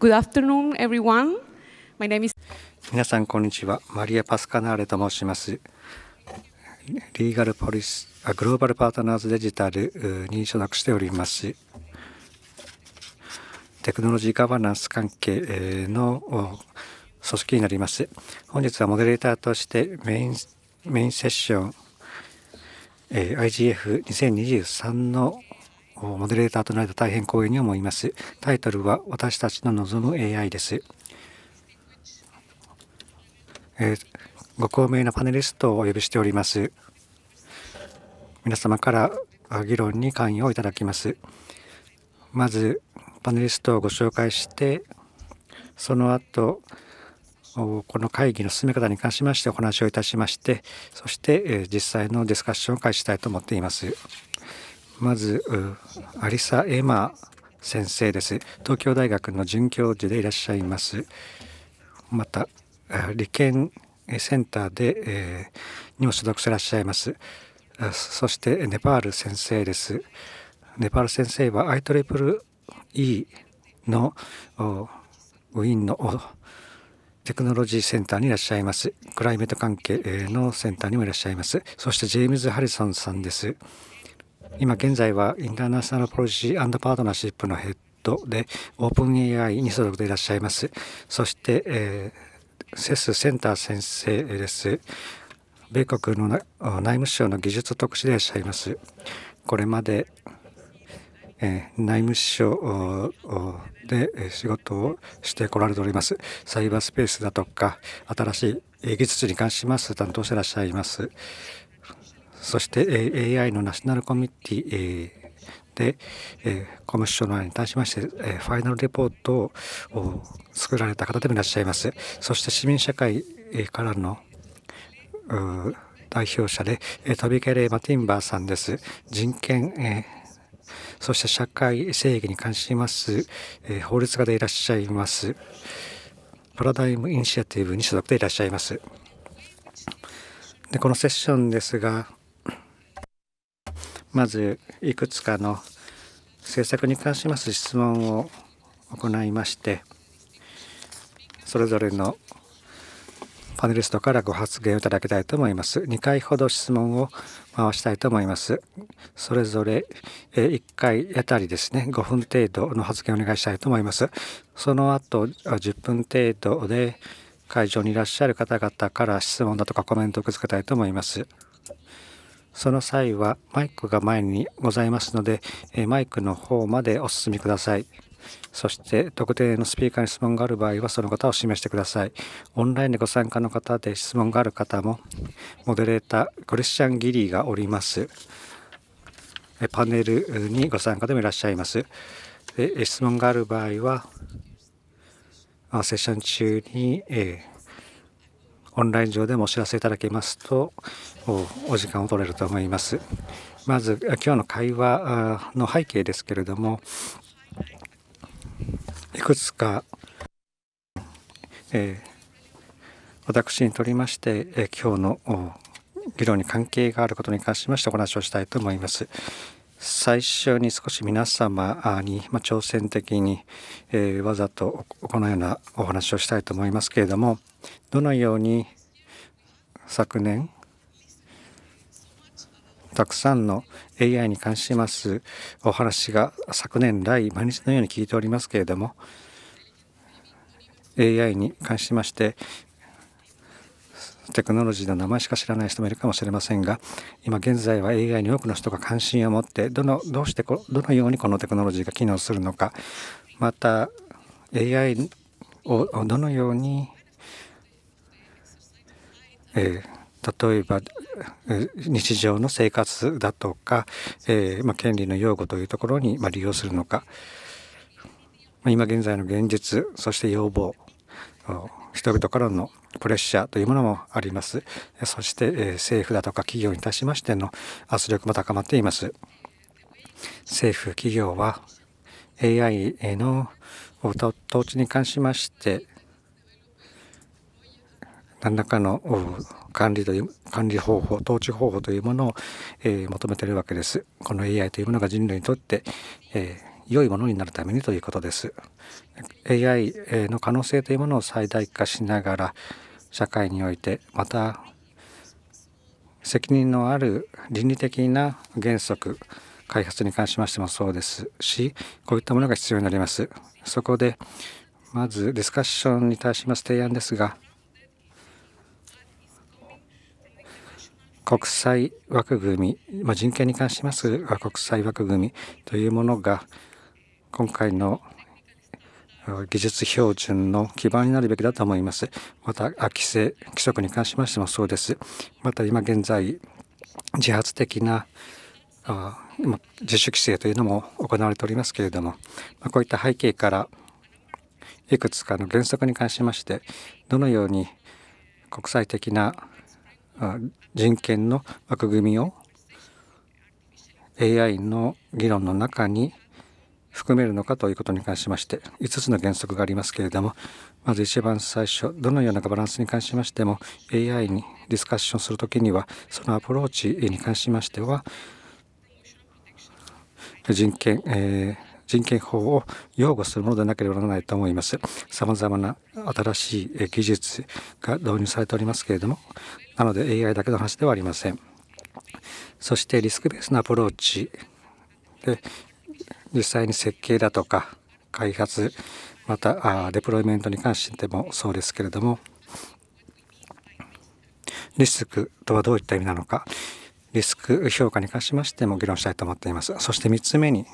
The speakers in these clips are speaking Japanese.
Good afternoon, everyone. My name is 皆さん、こんにちは。マリア・パスカナーレと申します。リーガルポリス、あグローバルパートナーズデジタルに所属しております。テクノロジーガバナンス関係の組織になります。本日はモデレーターとしてメインメインセッション、え IGF2023 のモデレーターとなると大変光栄に思います。タイトルは私たちの望む AI です。えー、ご高名なパネリストをお呼びしております。皆様から議論に関与をいただきます。まずパネリストをご紹介して、その後この会議の進め方に関しましてお話をいたしまして、そして実際のディスカッションを開始したいと思っています。まずアリサ・エマ先生です東京大学の准教授でいらっしゃいますまた理研センターで、えー、にも所属していらっしゃいますそしてネパール先生ですネパール先生は IEEE のウィンのテクノロジーセンターにいらっしゃいますクライメート関係のセンターにもいらっしゃいますそしてジェームズ・ハリソンさんです今現在はインターナショナルポリシーパートナーシップのヘッドでオープン AI に所属でいらっしゃいます。そして、えー、セスセンター先生です。米国の内務省の技術特使でいらっしゃいます。これまで、えー、内務省で仕事をしてこられております。サイバースペースだとか新しい技術に関します担当していらっしゃいます。そして AI のナショナルコミュニティでコミッショナーに対しましてファイナルレポートを作られた方でもいらっしゃいますそして市民社会からの代表者でトビケレ・マティンバーさんです人権そして社会正義に関します法律家でいらっしゃいますパラダイムインシアティブに所属でいらっしゃいますでこのセッションですがまずいくつかの政策に関します質問を行いましてそれぞれのパネリストからご発言をいただきたいと思います。2回ほど質問を回したいと思います。それぞれ1回あたりですね、5分程度の発言をお願いしたいと思います。その後、10分程度で会場にいらっしゃる方々から質問だとかコメントを受け付けたいと思います。その際はマイクが前にございますので、えマイクの方までお進みください。そして特定のスピーカーに質問がある場合はその方を示してください。オンラインでご参加の方で質問がある方もモデレータークリスチャン・ギリーがおります。パネルにご参加でもいらっしゃいます。で質問がある場合はセッション中に、えオンライン上でもお知らせいただけますと、お時間を取れると思います。まず今日の会話の背景ですけれどもいくつか、えー、私にとりまして、え今日の議論に関係があることに関しましてお話をしたいと思います。最初に少し皆様に、まあ、挑戦的に、えー、わざとこのようなお話をしたいと思いますけれどもどのように昨年たくさんの AI に関しますお話が昨年来毎日のように聞いておりますけれども AI に関しましてテクノロジーの名前しか知らない人もいるかもしれませんが今現在は AI に多くの人が関心を持ってどのどうしてこどのようにこのテクノロジーが機能するのかまた AI をどのように、えー例えば日常の生活だとか、えー、まあ、権利の擁護というところに、ま利用するのか、ま今現在の現実そして要望人々からのプレッシャーというものもありますそして、えー、政府だとか企業に対しましての圧力も高まっています政府企業は AI への統治に関しまして何らかの管理という管理方法統治方法というものを、えー、求めているわけですこの AI というものが人類にとって、えー良いものになるためにということです AI の可能性というものを最大化しながら社会においてまた責任のある倫理的な原則開発に関しましてもそうですしこういったものが必要になりますそこでまずディスカッションに対します提案ですが国際枠組み、まあ、人権に関しますが国際枠組みというものが今回の技術標準の基盤になるべきだと思います。また規制規則に関しましてもそうです。また今現在自発的な自主規制というのも行われておりますけれども、まこういった背景からいくつかの原則に関しましてどのように国際的な人権の枠組みを AI の議論の中に含めるのかということに関しまして5つの原則がありますけれどもまず一番最初どのようなバランスに関しましても AI にディスカッションするときにはそのアプローチに関しましては人権、えー人権法を擁護するものでなければならないと思います。様々な新しい技術が導入されておりますけれども、なので AI だけの話ではありません。そしてリスクベースのアプローチで実際に設計だとか開発またあデプロイメントに関してもそうですけれどもリスクとはどういった意味なのかリスク評価に関しましても議論したいと思っていますそして3つ目に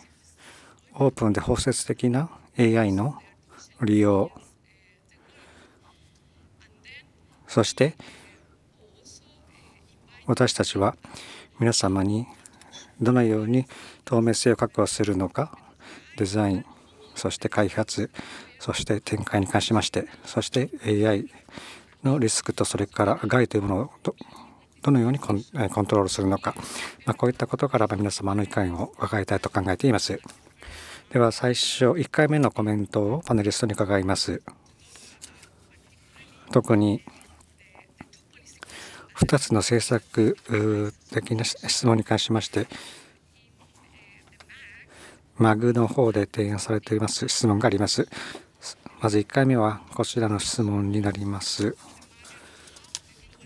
オープンで包摂的な AI の利用そして私たちは皆様にどのように透明性を確保するのかデザインそして開発そして展開に関しましてそして AI のリスクとそれから害というものをどのようにコントロールするのか、まあ、こういったことから皆様の意見を伺いたいと考えていますでは最初1回目のコメントをパネリストに伺います特に2つの政策的な質問に関しましてマグの方で提案されています質問がありますまず1回目はこちらの質問になります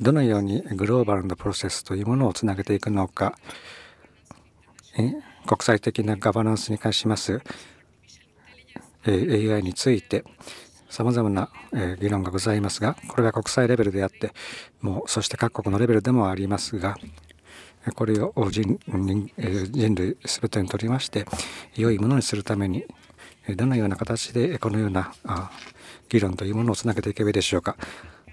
どのようにグローバルなプロセスというものをつなげていくのか国際的なガバナンスに関します AI についてさまざまな、え議論がございますがこれが国際レベルであってもうそして各国のレベルでもありますがこれを人人類全てにとりまして良いものにするためにどのような形でこのような議論というものをつなげていけばいいでしょうか。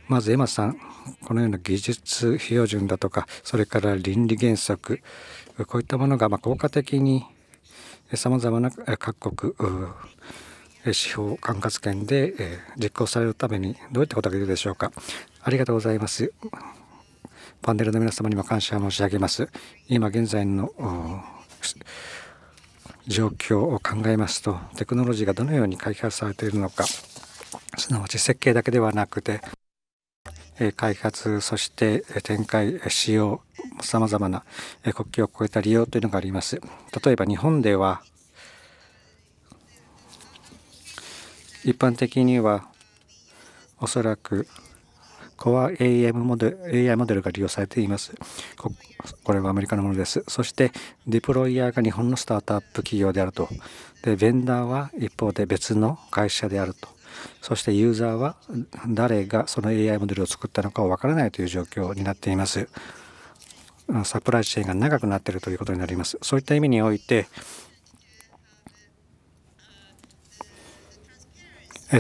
まずエマさん、このような技術標準だとか、それから倫理原則、こういったものがま効果的にさまざまな各国指標管轄権で実行されるためにどういったことができるでしょうかありがとうございますパネルの皆様にも感謝申し上げます今現在の状況を考えますとテクノロジーがどのように開発されているのかすなわち設計だけではなくて開発そして展開使用さまざまな国境を越えた利用というのがあります例えば日本では一般的にはおそらく Core AI モデル AI モデルが利用されていますこ。これはアメリカのものです。そして、デプロイヤーが日本のスタートアップ企業であると。で、ベンダーは一方で別の会社であると。そしてユーザーは誰がその AI モデルを作ったのかわからないという状況になっています。サプライチェーンが長くなっているということになります。そういった意味において、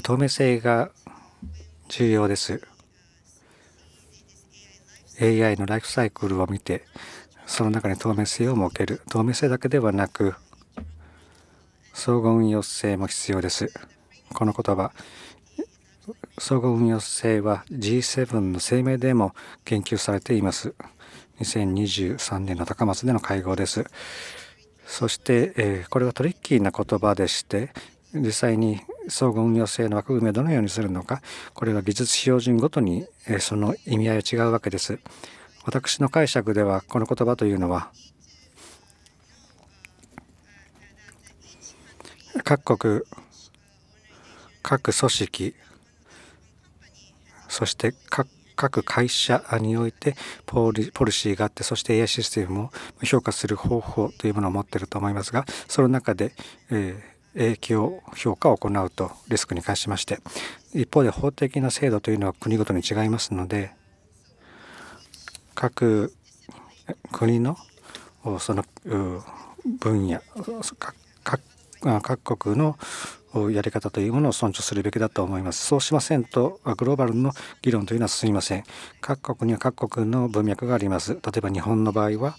透明性が重要です。AI のライフサイクルを見て、その中に透明性を設ける。透明性だけではなく、総合運用性も必要です。この言葉、総合運用性は G7 の声明でも研究されています。2023年の高松での会合です。そして、えこれはトリッキーな言葉でして、実際に相互運用性の枠組みをどのようにするのかこれは技術標準ごとにその意味合いが違うわけです私の解釈ではこの言葉というのは各国各組織そして各各会社においてポリポリシーがあってそして AI システムも評価する方法というものを持っていると思いますがその中で、えー、影響評価を行うとリスクに関しまして一方で法的な制度というのは国ごとに違いますので各国のその分野各国のやり方というものを尊重するべきだと思います。そうしませんとグローバルの議論というのは進みません。各国には各国の文脈があります。例えば日本の場合は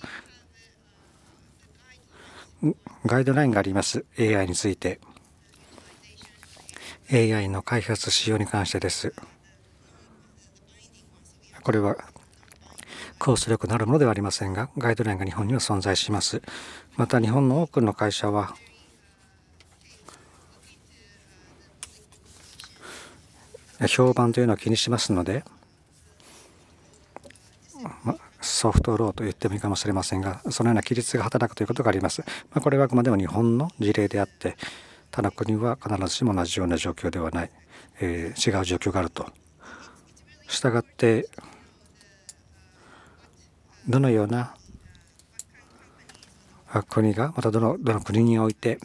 ガイドラインがあります AI について AI の開発使用に関してですこれはコース力のあるものではありませんがガイドラインが日本には存在しますまた日本の多くの会社は評判というのを気にしますので、ま、ソフトローと言ってもいいかもしれませんがそのような規律が働くということがあります、まあ、これはあくまでも日本の事例であって他の国は必ずしも同じような状況ではない、えー、違う状況があるとしたがってどのような国がまたどのどの国において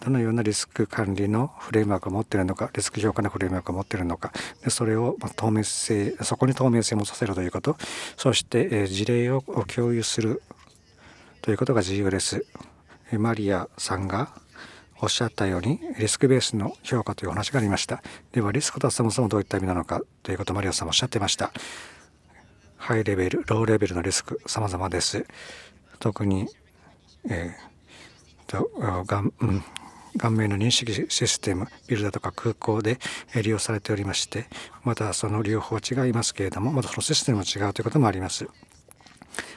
どのようなリスク管理のフレームワークを持っているのかリスク評価のフレームワークを持っているのかでそれを透明性そこに透明性もさせるということそして、え事例を共有するということが重要です。マリアさんがおっしゃったようにリスクベースの評価というお話がありましたではリスクとはそもそもどういった意味なのかということマリアさんもおっしゃってましたハイレベルローレベルのリスク様々です特に、えー顔,、うん、顔面の認識システムビルダーとか空港で利用されておりましてまたその利両方違いますけれどもまたそのシステムも違うということもあります。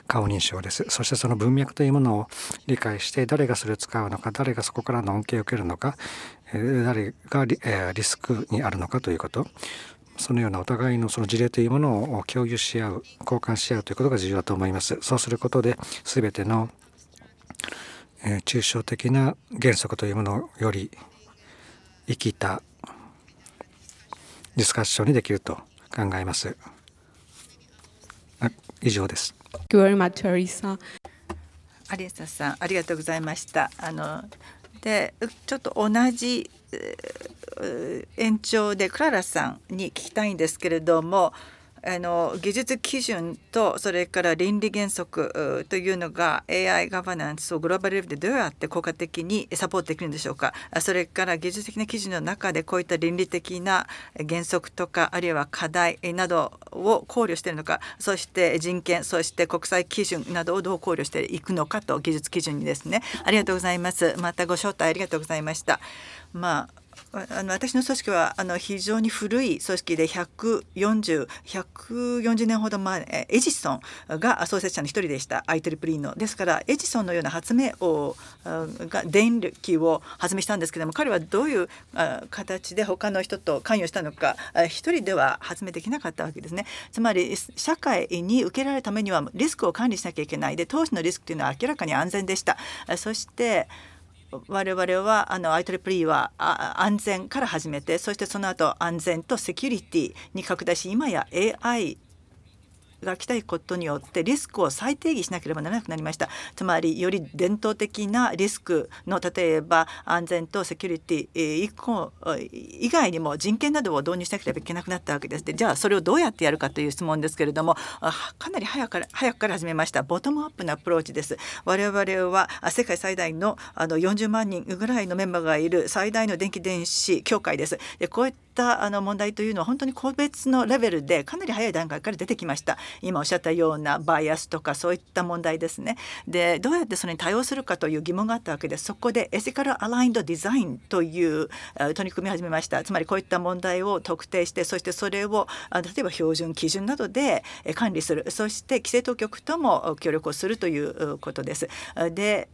顔認証ですそしてその文脈というものを理解して誰がそれを使うのか誰がそこからの恩恵を受けるのか誰がリ,、リスクにあるのかということそのようなお互いのその事例というものを共有し合う交換し合うということが重要だと思いますそうすることで全ての抽象的な原則というものより生きたディスカッションにできると考えます。以上です。アリエサさんありがとうございました。あのでちょっと同じ延長でクララさんに聞きたいんですけれども。あの技術基準とそれから倫理原則というのが AI ガバナンスをグローバルレベルでどうやって効果的にサポートできるんでしょうかそれから技術的な基準の中でこういった倫理的な原則とかあるいは課題などを考慮しているのかそして人権そして国際基準などをどう考慮していくのかと技術基準にですねありがとうございますまたご招待ありがとうございましたまああの私の組織はあの非常に古い組織で1 4 0年ほど前エジソンが創設者の一人でしたアイ e e プリですからエジソンのような発明をが電力を発明したんですけども彼はどういう形で他の人と関与したのか一人では発明できなかったわけですね。つまり社会に受けられるためにはリスクを管理しなきゃいけないで当時のリスクというのは明らかに安全でした。そして我々はあの IEEE は安全から始めてそしてその後安全とセキュリティに拡大し今や AI が来たことによってリスクを再定義しなければならなくなりましたつまりより伝統的なリスクの例えば安全とセキュリティ以降以外にも人権などを導入しなければいけなくなったわけですでじゃあそれをどうやってやるかという質問ですけれどもかなり早から早くから始めましたボトムアップのアプローチです我々は世界最大のあの40万人ぐらいのメンバーがいる最大の電気電子協会ですでこういったあの問題というのは本当に個別のレベルでかなり早い段階から出てきました今おっしゃったようなバイアスとかそういった問題ですねでどうやってそれに対応するかという疑問があったわけですそこでエシカル・アラインド・デザインという取り組みを始めましたつまりこういった問題を特定してそしてそれを例えば標準基準などで管理するそして規制当局とも協力をするということです。で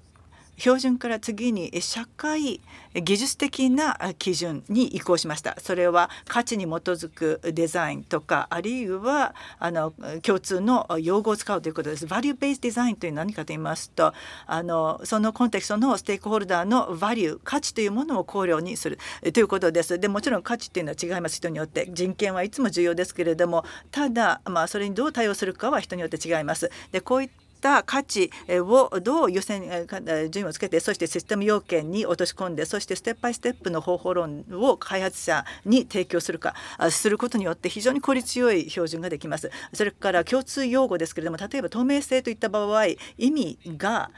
標準から次に社会技術的な基準に移行しましたそれは価値に基づくデザインとかあるいはあの共通の用語を使うということですバリューベースデザインというのは何かと言いますとあのそのコンテクストのステークホルダーのバリュー価値というものを考慮にするということですでもちろん価値というのは違います人によって人権はいつも重要ですけれどもただまあそれにどう対応するかは人によって違いますでこういったした価値をどう優先順位をつけてそしてシステム要件に落とし込んでそしてステップバイステップの方法論を開発者に提供するかすることによって非常に効率よい標準ができます。それから共通用語ですけれども例えば透明性といった場合意味が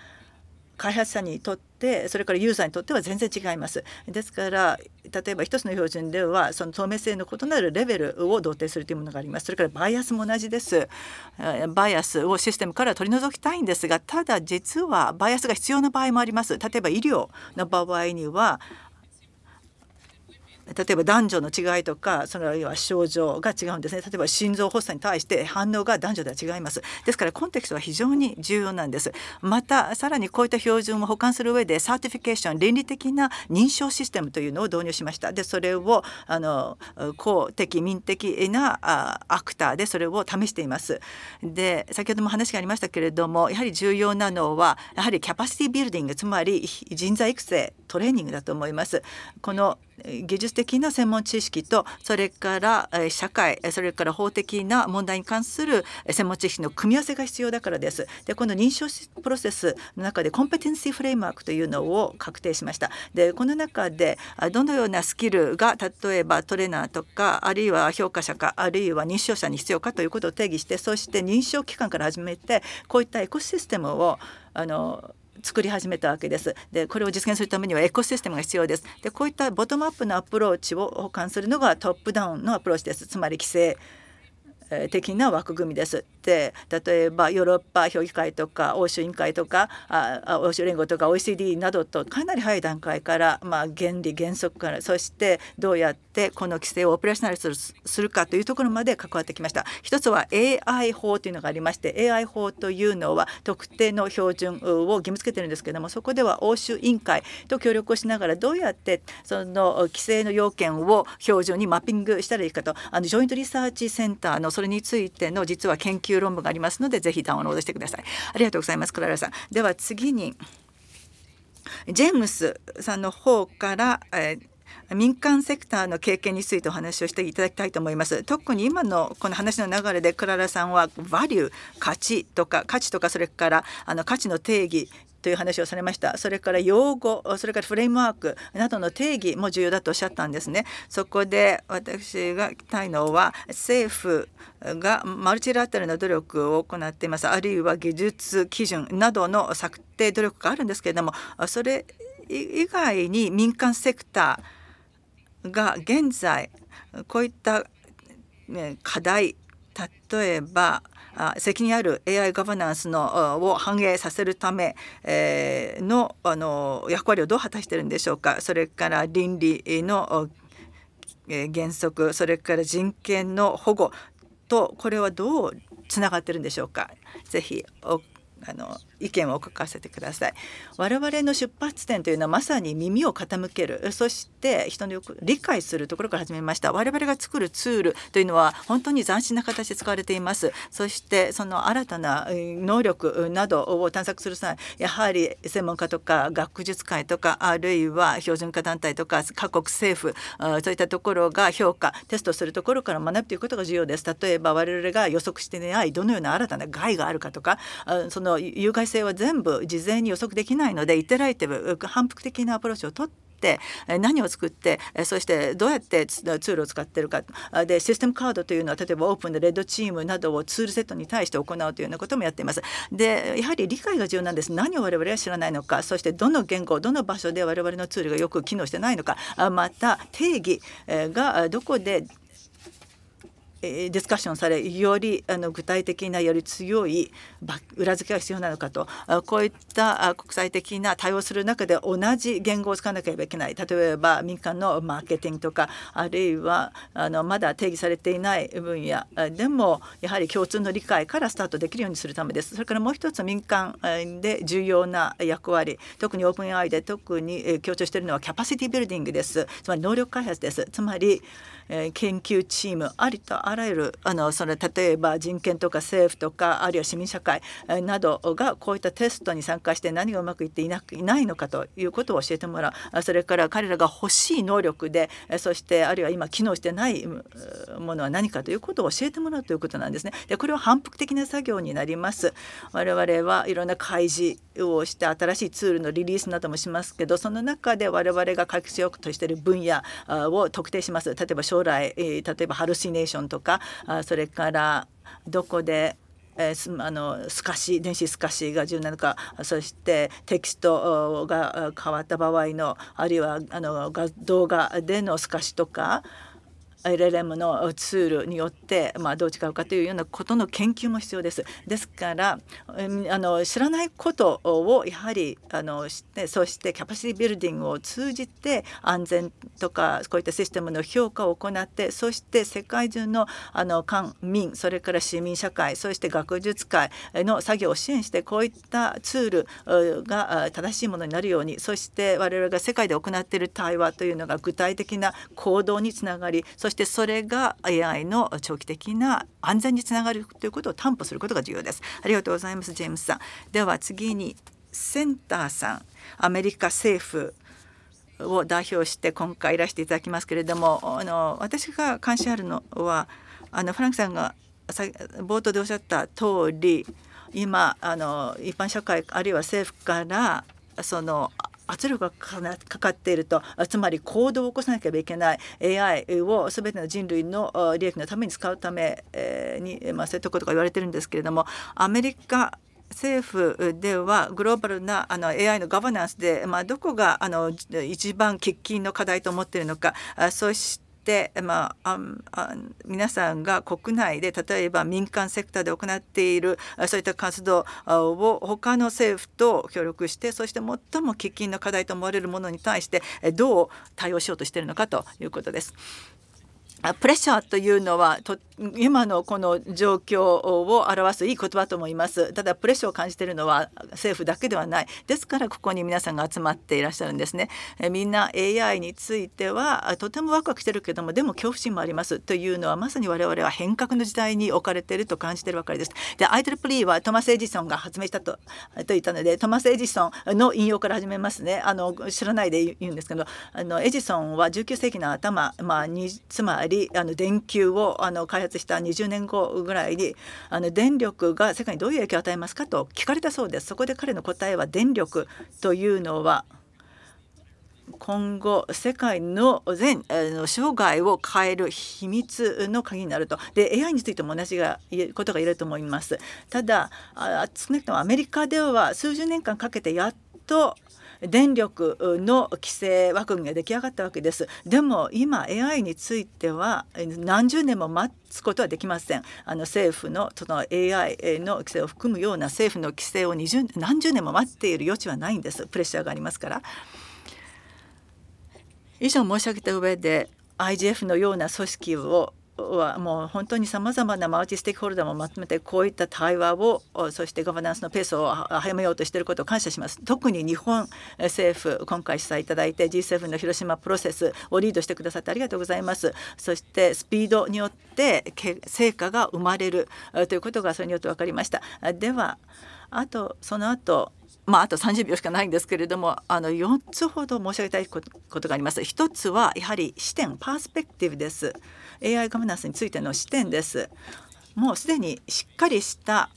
開発者にとってそれからユーザーにとっては全然違います。ですから例えば一つの標準ではその透明性の異なるレベルを同定するというものがあります。それからバイアスも同じです。バイアスをシステムから取り除きたいんですがただ実はバイアスが必要な場合もあります。例えば医療の場合には例えば男女の違いとかそのは症状が違うんですね例えば心臓発作に対して反応が男女では違いますですからコンテクストは非常に重要なんですまたさらにこういった標準を保管する上でサーティフィケーション倫理的な認証システムというのを導入しましたでそれをあの公的民的なあアクターでそれを試していますで先ほども話がありましたけれどもやはり重要なのはやはりキャパシティビルディングつまり人材育成トレーニングだと思いますこの技術的な専門知識とそれから社会それから法的な問題に関する専門知識の組み合わせが必要だからです。でこの認証プロセスの中でコンペテンシーフレームワークというのを確定しました。でこの中でどのようなスキルが例えばトレーナーとかあるいは評価者かあるいは認証者に必要かということを定義してそして認証機関から始めてこういったエコシステムをあの作り始めたわけです。でこれを実現するためにはエコシステムが必要です。でこういったボトムアップのアプローチを補完するのがトップダウンのアプローチです。つまり規制的な枠組みです。て例えばヨーロッパ評議会とか欧州委員会とかあ欧州連合とか OECD などとかなり早い段階から、まあ、原理原則からそしてどうやってこの規制をオペレーショナルするかというところまで関わってきました。一つは AI 法というのがありまして AI 法というのは特定の標準を義務付けてるんですけどもそこでは欧州委員会と協力をしながらどうやってその規制の要件を標準にマッピングしたらいいかとあのジョイントリサーチセンターのそれについての実は研究いう論文がありますのでぜひダウンロードしてください。ありがとうございますクララさん。では次にジェームスさんの方から、えー民間セクターの経験についてお話をしていただきたいと思います。特に今のこの話の流れでクララさんはバリュー価値とか価値とかそれからあの価値の定義という話をされましたそれから用語それからフレームワークなどの定義も重要だとおっしゃったんですねそこで私が聞きたいのは政府がマルチラテルな努力を行っていますあるいは技術基準などの策定努力があるんですけれどもそれ以外に民間セクターが現在こういった課題例えば責任ある AI ガバナンスのを反映させるためのあの役割をどう果たしているんでしょうかそれから倫理の原則それから人権の保護とこれはどうつながってるんでしょうかぜひおあの意見を書かせてください我々の出発点というのはまさに耳を傾けるそして人のよく理解するところから始めました我々が作るツールというのは本当に斬新な形で使われていますそしてその新たな能力などを探索する際やはり専門家とか学術会とかあるいは標準化団体とか各国政府そういったところが評価テストするところから学ぶということが重要です例えば我々が予測していないどのような新たな害があるかとかそのの有害性は全部事前に予測できないのでイテライティブ反復的なアプローチをとってっ何を作ってそしてどうやってツールを使ってるかでシステムカードというのは例えばオープンでレッドチームなどをツールセットに対して行うというようなこともやっていますでやはり理解が重要なんです何を我々は知らないのかそしてどの言語どの場所で我々のツールがよく機能してないのかまた定義がどこでディスカッションされよりあの具体的なより強い裏付けが必要なのかとこういった国際的な対応する中で同じ言語を使わなければいけない例えば民間のマーケティングとかあるいはあのまだ定義されていない分野でもやはり共通の理解からスタートできるようにするためですそれからもう一つ民間で重要な役割特にオープン AI で特に強調しているのはキャパシティビルディングですつまり能力開発ですつまりえ研究チームありとあらゆるあのそれ例えば人権とか政府とかあるいは市民社会などがこういったテストに参加して何がうまくいっていなくいないのかということを教えてもらうそれから彼らが欲しい能力でそしてあるいは今機能してないものは何かということを教えてもらうということなんですね。でこれは反復的な作業になります我々はいろんな開示をして新しいツールのリリースなどもしますけどその中で我々が活躍としている分野を特定します。例えば将来、えー、例えばハルシネーションとかあそれからどこでえー、あの透かし電子透かしがなのかそしてテキストが変わった場合のあるいはあの動画での透かしとか LLM のツールによって、まあ、どう違うかというようなことの研究も必要です。ですからあの知らないことをやはりあの知ってそしてキャパシティビルディングを通じて安全とかこういったシステムの評価を行ってそして世界中のあの官民それから市民社会そして学術界の作業を支援してこういったツールが正しいものになるようにそして我々が世界で行っている対話というのが具体的な行動につながりそしてしてそれが AI の長期的な安全につながるということを担保することが重要です。ありがとうございますジェームスさん。では次にセンターさんアメリカ政府を代表して今回いらしていただきますけれどもあの私が関心あるのはあのフランクさんが冒頭でおっしゃった通り今あの一般社会あるいは政府からその圧力がかかっているとつまり行動を起こさなければいけない AI を全ての人類の利益のために使うために、まあ、そういったことが言われてるんですけれどもアメリカ政府ではグローバルなあの AI のガバナンスで、まあ、どこがあの一番喫緊の課題と思っているのかそしてて、まあ、あ皆さんが国内で例えば民間セクターで行っているそういった活動を他の政府と協力してそして最も喫緊の課題と思われるものに対してどう対応しようとしているのかということです。プレッシャーというのはと今のこの状況を表すいい言葉と思いますただプレッシャーを感じているのは政府だけではないですからここに皆さんが集まっていらっしゃるんですねみんな AI についてはとてもワクワクしてるけどもでも恐怖心もありますというのはまさに我々は変革の時代に置かれていると感じているわけですで IEEE はトマス・エジソンが発明したとと言ったのでトマス・エジソンの引用から始めますねあの知らないで言うんですけどあのエジソンは19世紀の頭、まあ、につまりりあの電球をあの開発した20年後ぐらいにあの電力が世界にどういう影響を与えますかと聞かれたそうです。そこで彼の答えは電力というのは今後世界の全の生涯を変える秘密の鍵になるとで AI についても同じがことが言えると思いますただ少なくともアメリカでは数十年間かけてやっと電力の規制枠組みが出来上がったわけですでも今 AI については何十年も待つことはできませんあの政府のその AI の規制を含むような政府の規制を二十何十年も待っている余地はないんですプレッシャーがありますから以上申し上げた上で IGF のような組織をはもう本当にさまざまなマルチステークホルダーもまとめてこういった対話をそしてガバナンスのペースを早めようとしていることを感謝します特に日本政府今回主催いただいて G7 の広島プロセスをリードしてくださってありがとうございますそしてスピードによって成果が生まれるということがそれによって分かりましたではあとその後まあ、あと30秒しかないんですけれどもあの4つほど申し上げたいことがあります。1つはやはり視点パースペクティブです。AI ガバナンスについての視点です。もうすでにしっかりした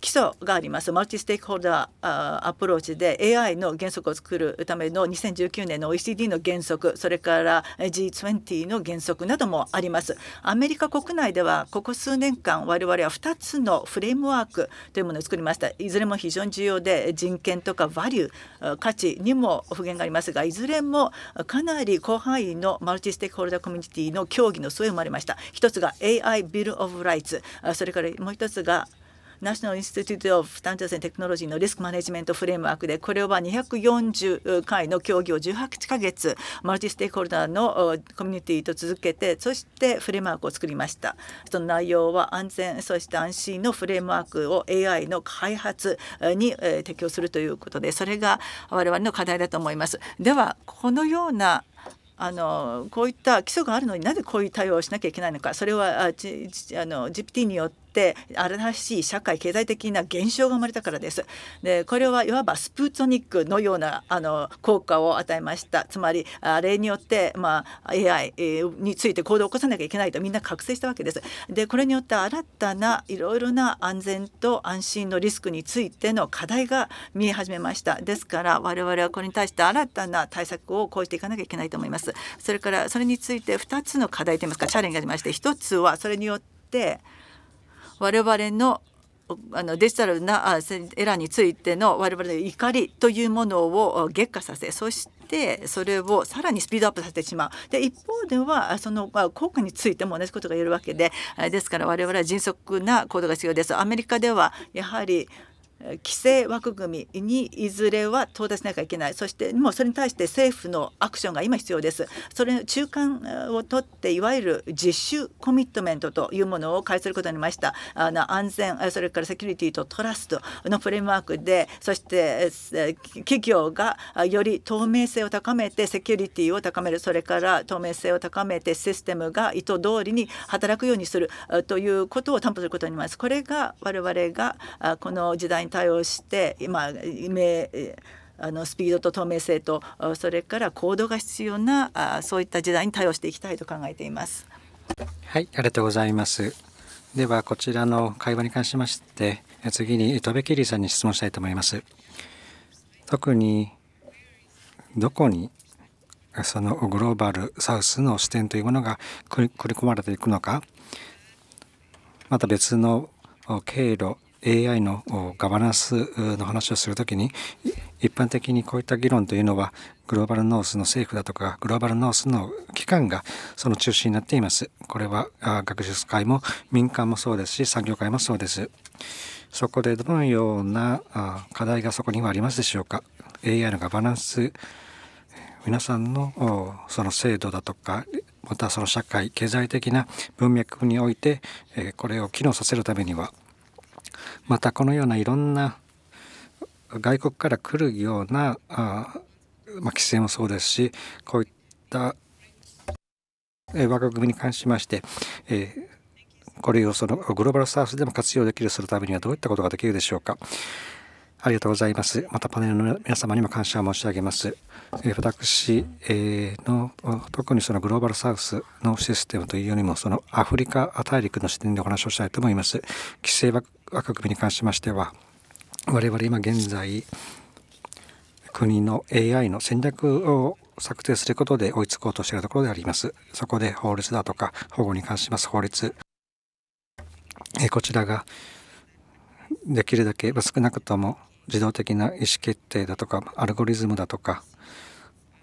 基礎がありますマルチステークホルダーアプローチで AI の原則を作るための2019年の OECD の原則それから G20 の原則などもありますアメリカ国内ではここ数年間我々は2つのフレームワークというものを作りましたいずれも非常に重要で人権とかバリュー価値にも不言がありますがいずれもかなり広範囲のマルチステークホルダーコミュニティの協議の末生まれました一つが AI Bill of Rights それからもう一つがナショナル・インスティテュート・オブ・担セン・テクノロジーのリスクマネジメントフレームワークでこれは240回の協議を18か月マルチステークホルダーのコミュニティと続けてそしてフレームワークを作りましたその内容は安全そして安心のフレームワークを AI の開発に適用するということでそれが我々の課題だと思いますではこのようなあのこういった基礎があるのになぜこういう対応をしなきゃいけないのかそれはあの GPT によってってあらしい社会経済的な現象が生まれたからです。でこれはいわばスプーツニックのようなあの効果を与えましたつまりあれによって、まあ、AI について行動を起こさなきゃいけないとみんな覚醒したわけです。でこれによって新たないろいろな安全と安心のリスクについての課題が見え始めました。ですから我々はこれに対して新たな対策を講じていかなきゃいけないと思います。それからそれについて2つの課題といいますかチャレンジがありまして1つはそれによって我々のあのデジタルなエラーについての我々の怒りというものを激化させそしてそれをさらにスピードアップさせてしまうで一方ではその効果についても同じことが言えるわけでですから我々は迅速な行動が必要です。アメリカではやはり規制枠組みにいずれは到達しなきゃいけないそしてもうそれに対して政府のアクションが今必要ですそれの中間を取っていわゆる実習コミットメントというものを開することになりましたあの安全それからセキュリティとトラストのフレームワークでそして企業がより透明性を高めてセキュリティを高めるそれから透明性を高めてシステムが意図通りに働くようにするということを担保することになります。これが我々がこの時代対応して今名あのスピードと透明性とそれから行動が必要なあそういった時代に対応していきたいと考えています。はいありがとうございます。ではこちらの会話に関しまして次に戸部キリさんに質問したいと思います。特にどこにそのグローバルサウスの視点というものが繰り込まれていくのかまた別の経路 AI のガバナンスの話をするときに一般的にこういった議論というのはグローバルノースの政府だとかグローバルノースの機関がその中心になっていますこれは学術界も民間もそうですし産業界もそうですそこでどのような課題がそこにはありますでしょうか AI のガバナンス皆さんのその制度だとかまたその社会経済的な文脈においてこれを機能させるためにはまたこのようないろんな外国から来るようなあ、まあ、規制もそうですしこういった、えー、我が国に関しまして、えー、これをそのグローバルサウスでも活用できるするためにはどういったことができるでしょうか。ありがとうございます。またパネルの皆様にも感謝を申し上げます。え私、えの特にそのグローバルサウスのシステムというよりもそのアフリカ大陸の視点でお話をしたいと思います。規制は枠組みに関しましては我々今現在国の AI の戦略を策定することで追いつこうとしているところであります。そこで法律だとか保護に関します法律、えこちらができるだけ少なくとも自動的な意思決定だとかアルゴリズムだとか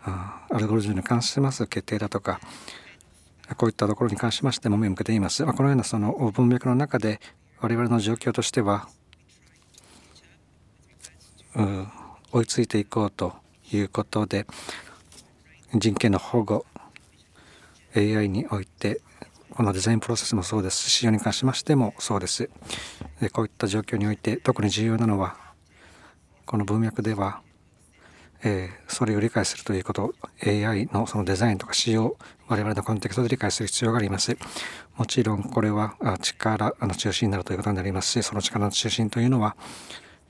アルゴリズムに関します決定だとかこういったところに関しましても目向けています。このようなその文脈の中で我々の状況としては追いついていこうということで人権の保護 AI においてこのデザインプロセスもそうです使用に関しましてもそうですこういった状況において特に重要なのはこの文脈では、えー、それを理解するということ AI のそのデザインとか使用我々のコンテクストで理解する必要がありますもちろんこれは力の中心になるということになりますしその力の中心というのは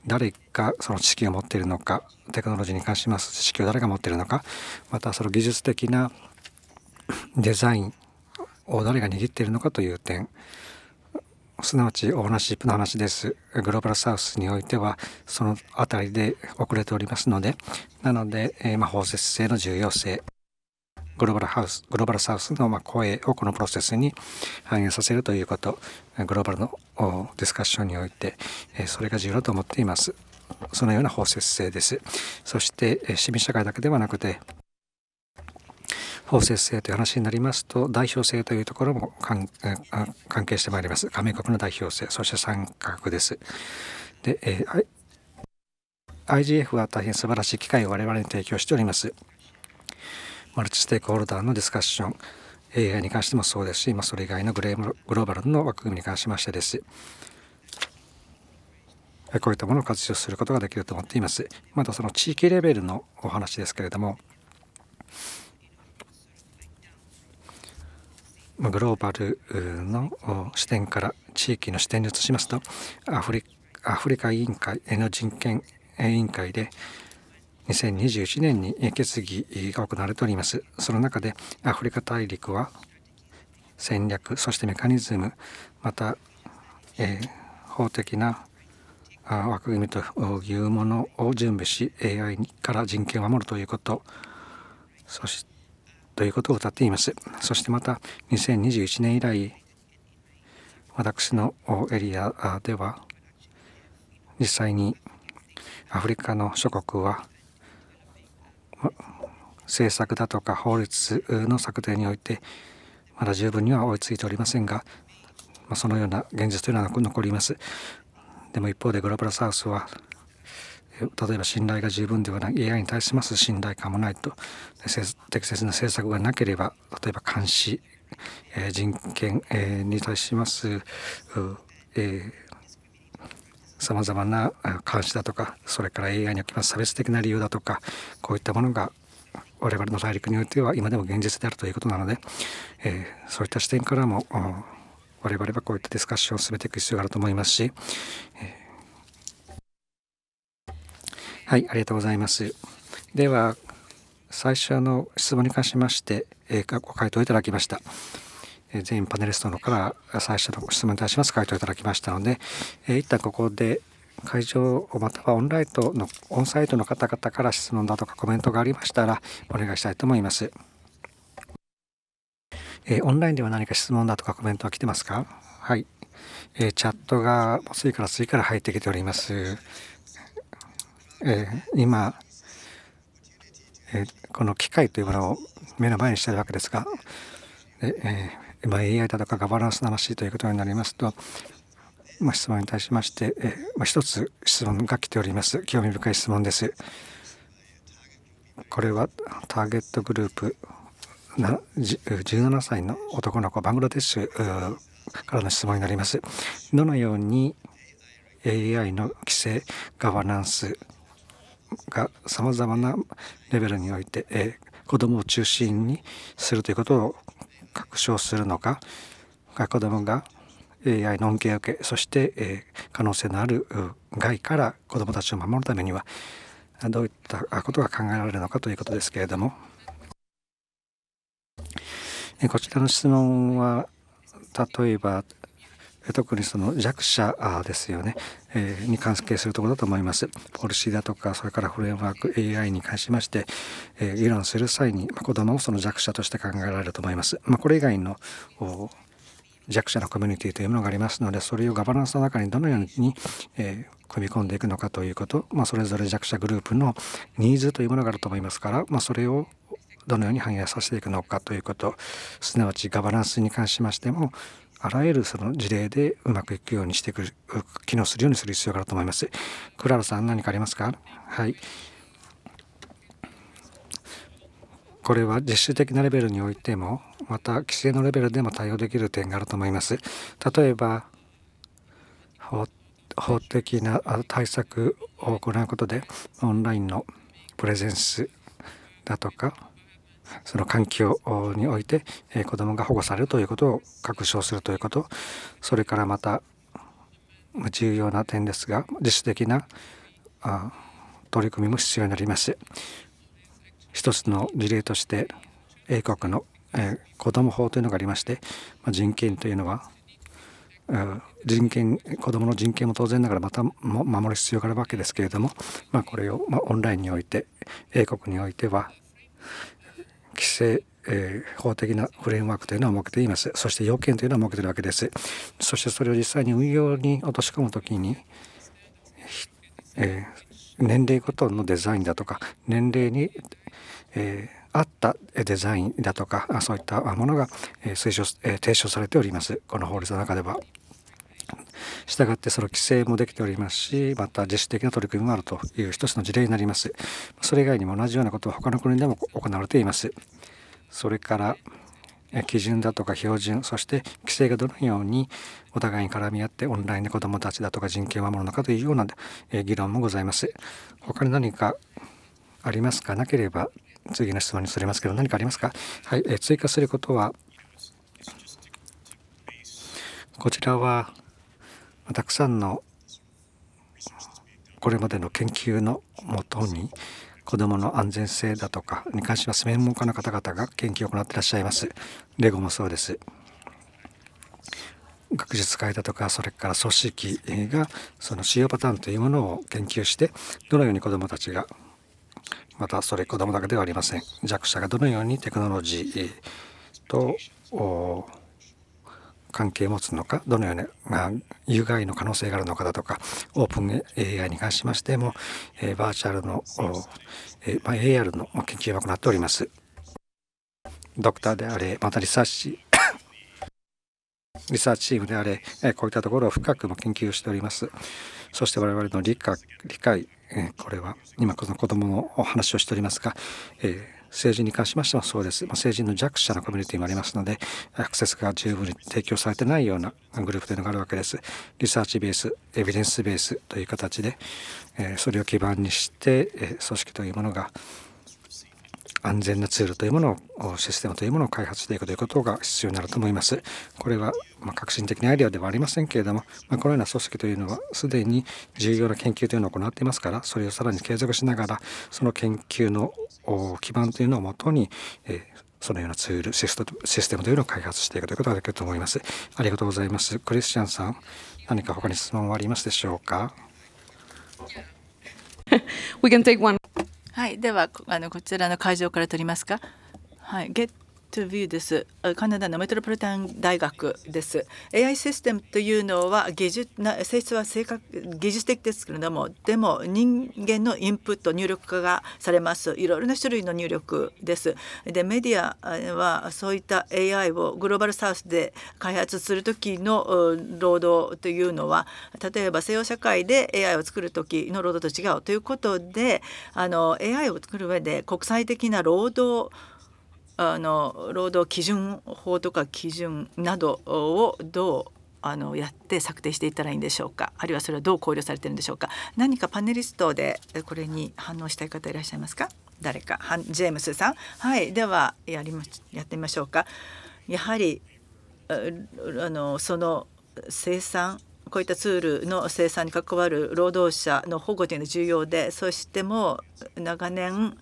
誰がその知識を持っているのかテクノロジーに関します知識を誰が持っているのかまたその技術的なデザインを誰が握っているのかという点すなわちオーナーシップの話ですグローバルサウスにおいてはその辺りで遅れておりますのでなので、えー、まあ、包摂性の重要性グローバルハウス、グローバルサウスのま声をこのプロセスに反映させるということ、グローバルのディスカッションにおいて、それが重要だと思っています。そのような包摂性です。そして、市民社会だけではなくて、包摂性という話になりますと代表性というところも関係してまいります加盟国の代表性そして参加国ですで、えー、IGF は大変素晴らしい機会を我々に提供しておりますマルチステークホルダーのディスカッション AI に関してもそうですし、まあ、それ以外のグレーグローバルの枠組みに関しましてですこういったものを活用することができると思っています。またその地域レベルのお話ですけれども、まあ、グローバルの視点から地域の視点に移しますとアフリアフリカ委員会の人権委員会で2021年に決議が行われておりますその中でアフリカ大陸は戦略そしてメカニズムまた、えー、法的な枠組みというものを準備し AI から人権を守るということそしてということを謳っていますそしてまた2021年以来私のエリアでは実際にアフリカの諸国は政策だとか法律の策定においてまだ十分には追いついておりませんが、まあ、そのような現実というのは残ります。でも一方でグローバルサウスは例えば信頼が十分ではない AI に対します信頼感もないと適切な政策がなければ例えば監視、え人権、に対します、えーさまざまな監視だとかそれから AI におけます差別的な理由だとかこういったものが我々の大陸においては今でも現実であるということなので、えー、そういった視点からも我々はこういったディスカッションを進めていく必要があると思いますし、えー、はいありがとうございますでは最初の質問に関しまして、えー、ご回答いただきました。全員パネリストのから最初の質問に対します回答いただきましたので、えー、一旦ここで会場またはオンライとのオンサイトの方々から質問だとかコメントがありましたらお願いしたいと思います。えー、オンラインでは何か質問だとかコメントは来てますかはい、えー、チャットが次から次から入ってきております。えー、今、えこの機械というものを目の前にしてるわけですが、えーまあ、AI だとかガバナンスの話ということになりますと、まあ、質問に対しまして、えまあ、一つ質問が来ております興味深い質問ですこれはターゲットグループな17歳の男の子バングラデシュからの質問になりますどのように AI の規制ガバナンスがさまざまなレベルにおいて、えー、子どもを中心にするということを確証するのか子どもが AI の恩恵を受けそして、え可能性のある害から子どもたちを守るためにはどういったことが考えられるのかということですけれども、えこちらの質問は例えば特にその弱者ですよね、えー、に関係するところだと思います。ポリシーだとかそれからフレームワーク AI に関しまして、えー、議論する際に、まあ、子どもをその弱者として考えられると思います。まあ、これ以外の弱者のコミュニティというものがありますのでそれをガバナンスの中にどのように、えー、組み込んでいくのかということ、まあ、それぞれ弱者グループのニーズというものがあると思いますから、まあ、それをどのように反映させていくのかということすなわちガバナンスに関しましてもあらゆるその事例でうまくいくようにしてくる機能するようにする必要があると思います。クララさん何かありますかはいこれは実習的なレベルにおいてもまた規制のレベルでも対応できる点があると思います。例えば法的な対策を行うことでオンラインのプレゼンスだとかその環境において、え子どもが保護されるということを確証するということそれからまた重要な点ですが自主的な取り組みも必要になりまして一つの事例として英国の、え子ども法というのがありまして、ま人権というのは人権子どもの人権も当然ながらまた守る必要があるわけですけれども、まあ、これを、まオンラインにおいて英国においては規制えー、法的なフレームワークというのは設けています。そして要件というのは設けているわけです。そしてそれを実際に運用に落とし込むときに、えー、年齢ごとのデザインだとか、年齢に、えー、合ったデザインだとか、そういったものが推奨、提唱されております。この法律の中では。したがってその規制もできておりますしまた自主的な取り組みもあるという一つの事例になりますそれ以外にも同じようなことは他の国でも行われていますそれから基準だとか標準そして規制がどのようにお互いに絡み合ってオンラインで子どもたちだとか人権を守るのかというような議論もございます他に何かありますかなければ次の質問にそれますけど何かありますかはい、え追加することはこちらはたくさんのこれまでの研究のもとに子どもの安全性だとかに関します専門家の方々が研究を行っていらっしゃいますレゴもそうです学術会だとかそれから組織がその使用パターンというものを研究してどのように子どもたちがまたそれ子どもだけではありません弱者がどのようにテクノロジーと関係を持つのかどのような有害の可能性があるのかだとかオープン AI に関しましても、えー、バーチャルの、えーまあ、AR の研究を行っておりますドクターであれまたリサーチリサーチチームであれ、えー、こういったところを深くも研究しておりますそして我々の理解理解、えー、これは今この子どものお話をしておりますが、えー成人に関しましてもそうです。まあ、成人の弱者のコミュニティもありますので、アクセスが十分に提供されてないようなグループというのがあるわけです。リサーチベース、エビデンスベースという形で、えそれを基盤にして、え組織というものが安全なツールというものをシステムというものを開発していくということが必要になると思います。これはま革新的なアイデアではありませんけれども、まこのような組織というのはすでに重要な研究というのを行っていますからそれをさらに継続しながらその研究の基盤というのをもとに、えそのようなツールシストシステムというのを開発していくということができると思います。ありがとうございます。クリスチャンさん、何か他に質問はありますでしょうかはい、ではあのこちらの会場から取りますか。はい、ゲットゥビューです。カナダのメトロポリタン大学です。AI システムというのは技術な性質は正確技術的ですけれども、でも人間のインプット入力化がされます。いろいろな種類の入力です。でメディアはそういった AI をグローバルサウスで開発する時の労働というのは、例えば西洋社会で AI を作る時の労働と違うということで、あの AI を作る上で国際的な労働あの労働基準法とか基準などをどうあのやって策定していったらいいんでしょうかあるいはそれはどう考慮されてるんでしょうか何かパネリストでこれに反応したい方いらっしゃいますか誰かジェームスさんはいではやりますやってみましょうかやはりあのその生産こういったツールの生産に関わる労働者の保護というのは重要でそしても長年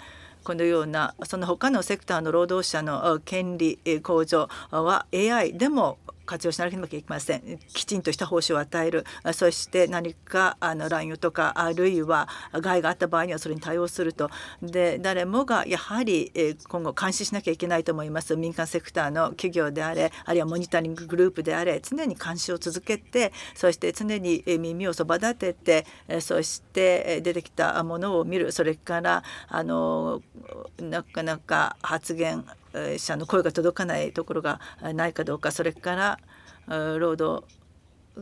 このようなその他のセクターの労働者の権利向上は AI でも活用しなければいけませんきちんとした報酬を与えるそして何かあの乱用とかあるいは害があった場合にはそれに対応するとで誰もがやはり今後監視しなきゃいけないと思います民間セクターの企業であれあるいはモニタリンググループであれ常に監視を続けてそして常に耳をそば立ててそして出てきたものを見るそれからあのなかなか発言者の声が届かないところがないかどうかそれから労働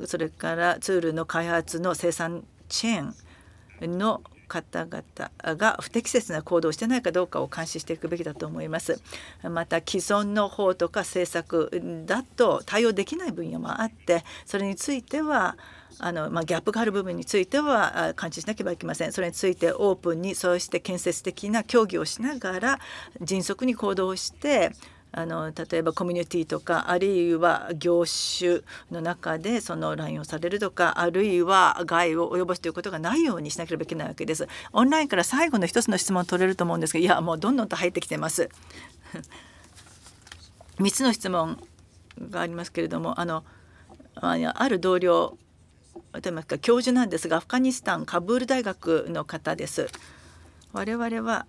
それからツールの開発の生産チェーンの方々が不適切な行動をしてないかどうかを監視していくべきだと思います。また既存の法とか政策だと対応できない分野もあってそれについてはあの、まあ、ギャップがある部分については感知しなければいけませんそれについてオープンにそうして建設的な協議をしながら迅速に行動してあの例えばコミュニティとかあるいは業種の中でその乱用されるとかあるいは害を及ぼすということがないようにしなければいけないわけです。オンラインから最後の一つの質問を取れると思うんですけいやもうどんどんと入ってきてます。3 つの質問がありますけれどもあのあある同僚といいますか教授なんですがアフガニスタンカブール大学の方です。我々は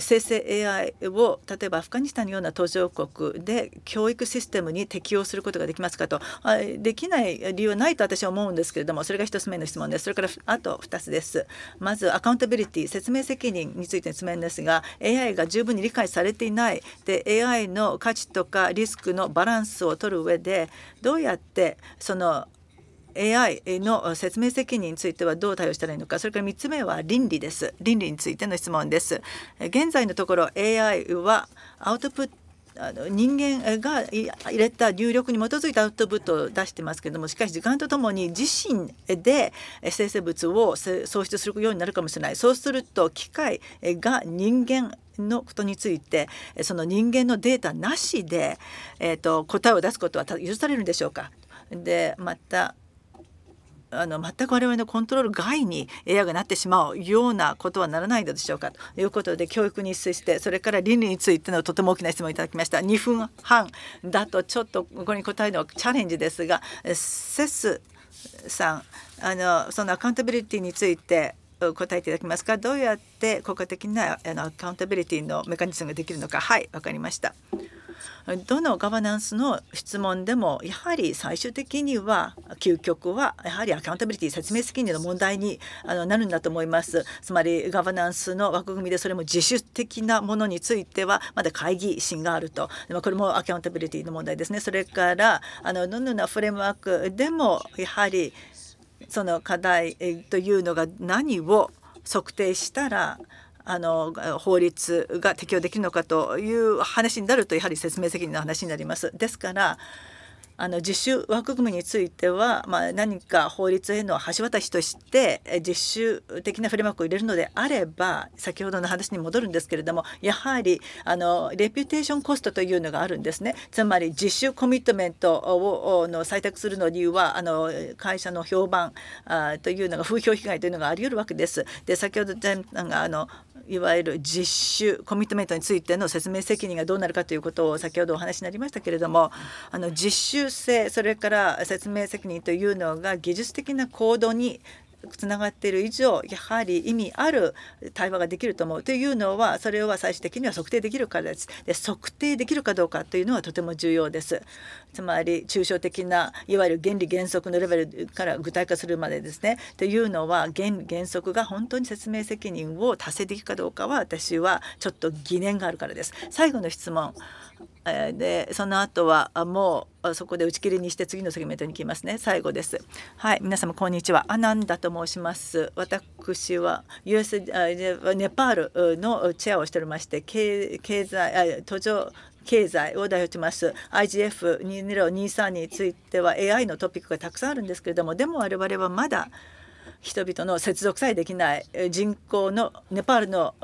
生成 AI を例えばアフガニスタンのような途上国で教育システムに適用することができますかとできない理由はないと私は思うんですけれどもそれが1つ目の質問ですそれからあと2つですまずアカウンタビリティ説明責任についての質問ですが AI が十分に理解されていないで AI の価値とかリスクのバランスを取る上でどうやってその AI の説明責任についてはどう対応したらいいのかそれから3つ目は倫理です倫理についての質問です現在のところ AI はアウトプットあの人間が入れた入力に基づいたアウトプットを出してますけどもしかし時間とともに自身で生成物を創出するようになるかもしれないそうすると機械が人間のことについてその人間のデータなしで、えーと答えを出すことは許されるんでしょうかでまたあの全く我々のコントロール外に AI がなってしまうようなことはならないのでしょうかということで教育に接してそれから倫理についてのとても大きな質問をいただきました2分半だとちょっとここに答えるのはチャレンジですがセスさんあのそのアカウンタビリティについて答えていただきますかどうやって効果的なあのアカウンタビリティのメカニズムができるのかはい分かりました。どのガバナンスの質問でもやはり最終的には究極はやはりアカウンタビリティ説明責任の問題になるんだと思いますつまりガバナンスの枠組みでそれも自主的なものについてはまだ会議心があるとこれもアカウンタビリティの問題ですねそれからあのどのようなフレームワークでもやはりその課題というのが何を測定したらあの法律が適用できるのかという話になるとやはり説明責任の話になります。ですからあの自主枠組みについては、まあ、何か法律への橋渡しとして実習的なフレームワークを入れるのであれば先ほどの話に戻るんですけれどもやはりあのレピュテーションコストというのがあるんですねつまり実習コミットメントをの採択するの理由はあの会社の評判あというのが風評被害というのがあり得るわけです。で先ほどあのいわゆる実習コミットメントについての説明責任がどうなるかということを先ほどお話になりましたけれどもあの実習性それから説明責任というのが技術的な行動につながっている以上やはり意味ある対話ができると思うというのはそれは最終的には測定できるからですで測定できるかどうかというのはとても重要ですつまり抽象的ないわゆる原理原則のレベルから具体化するまでですねというのは原原則が本当に説明責任を達成できるかどうかは私はちょっと疑念があるからです最後の質問でその後はもうそこで打ち切りにして次のセグメントに行きますね最後ですはい皆様こんにちはアナンダと申します私は US ネパールのチェアをしておりまして経済途上経済を代表します IGF2023 については AI のトピックがたくさんあるんですけれどもでも我々はまだ人々の接続さえできない人口のネパールの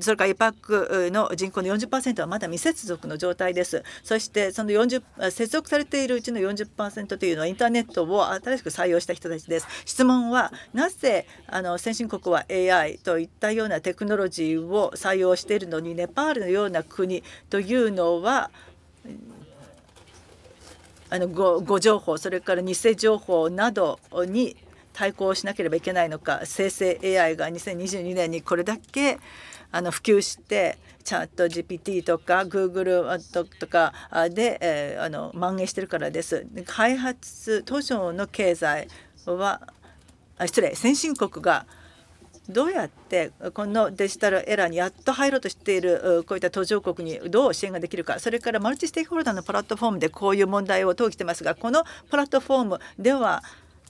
それからイパックの人口の40%はまだ未接続の状態ですそしてその40接続されているうちの40%というのはインターネットを新しく採用した人たちです質問はなぜあの先進国は AI といったようなテクノロジーを採用しているのにネパールのような国というのはあのご誤情報それから偽情報などに対抗しなければいけないのか生成 AI が2022年にこれだけあの普及してチャット GPT とか Google とかで、えー、あの蔓延してるからです。開発当初の経済はあ失礼先進国がどうやってこのデジタルエラーにやっと入ろうとしているこういった途上国にどう支援ができるかそれからマルチステークホルダーのプラットフォームでこういう問題を討議してますがこのプラットフォームでは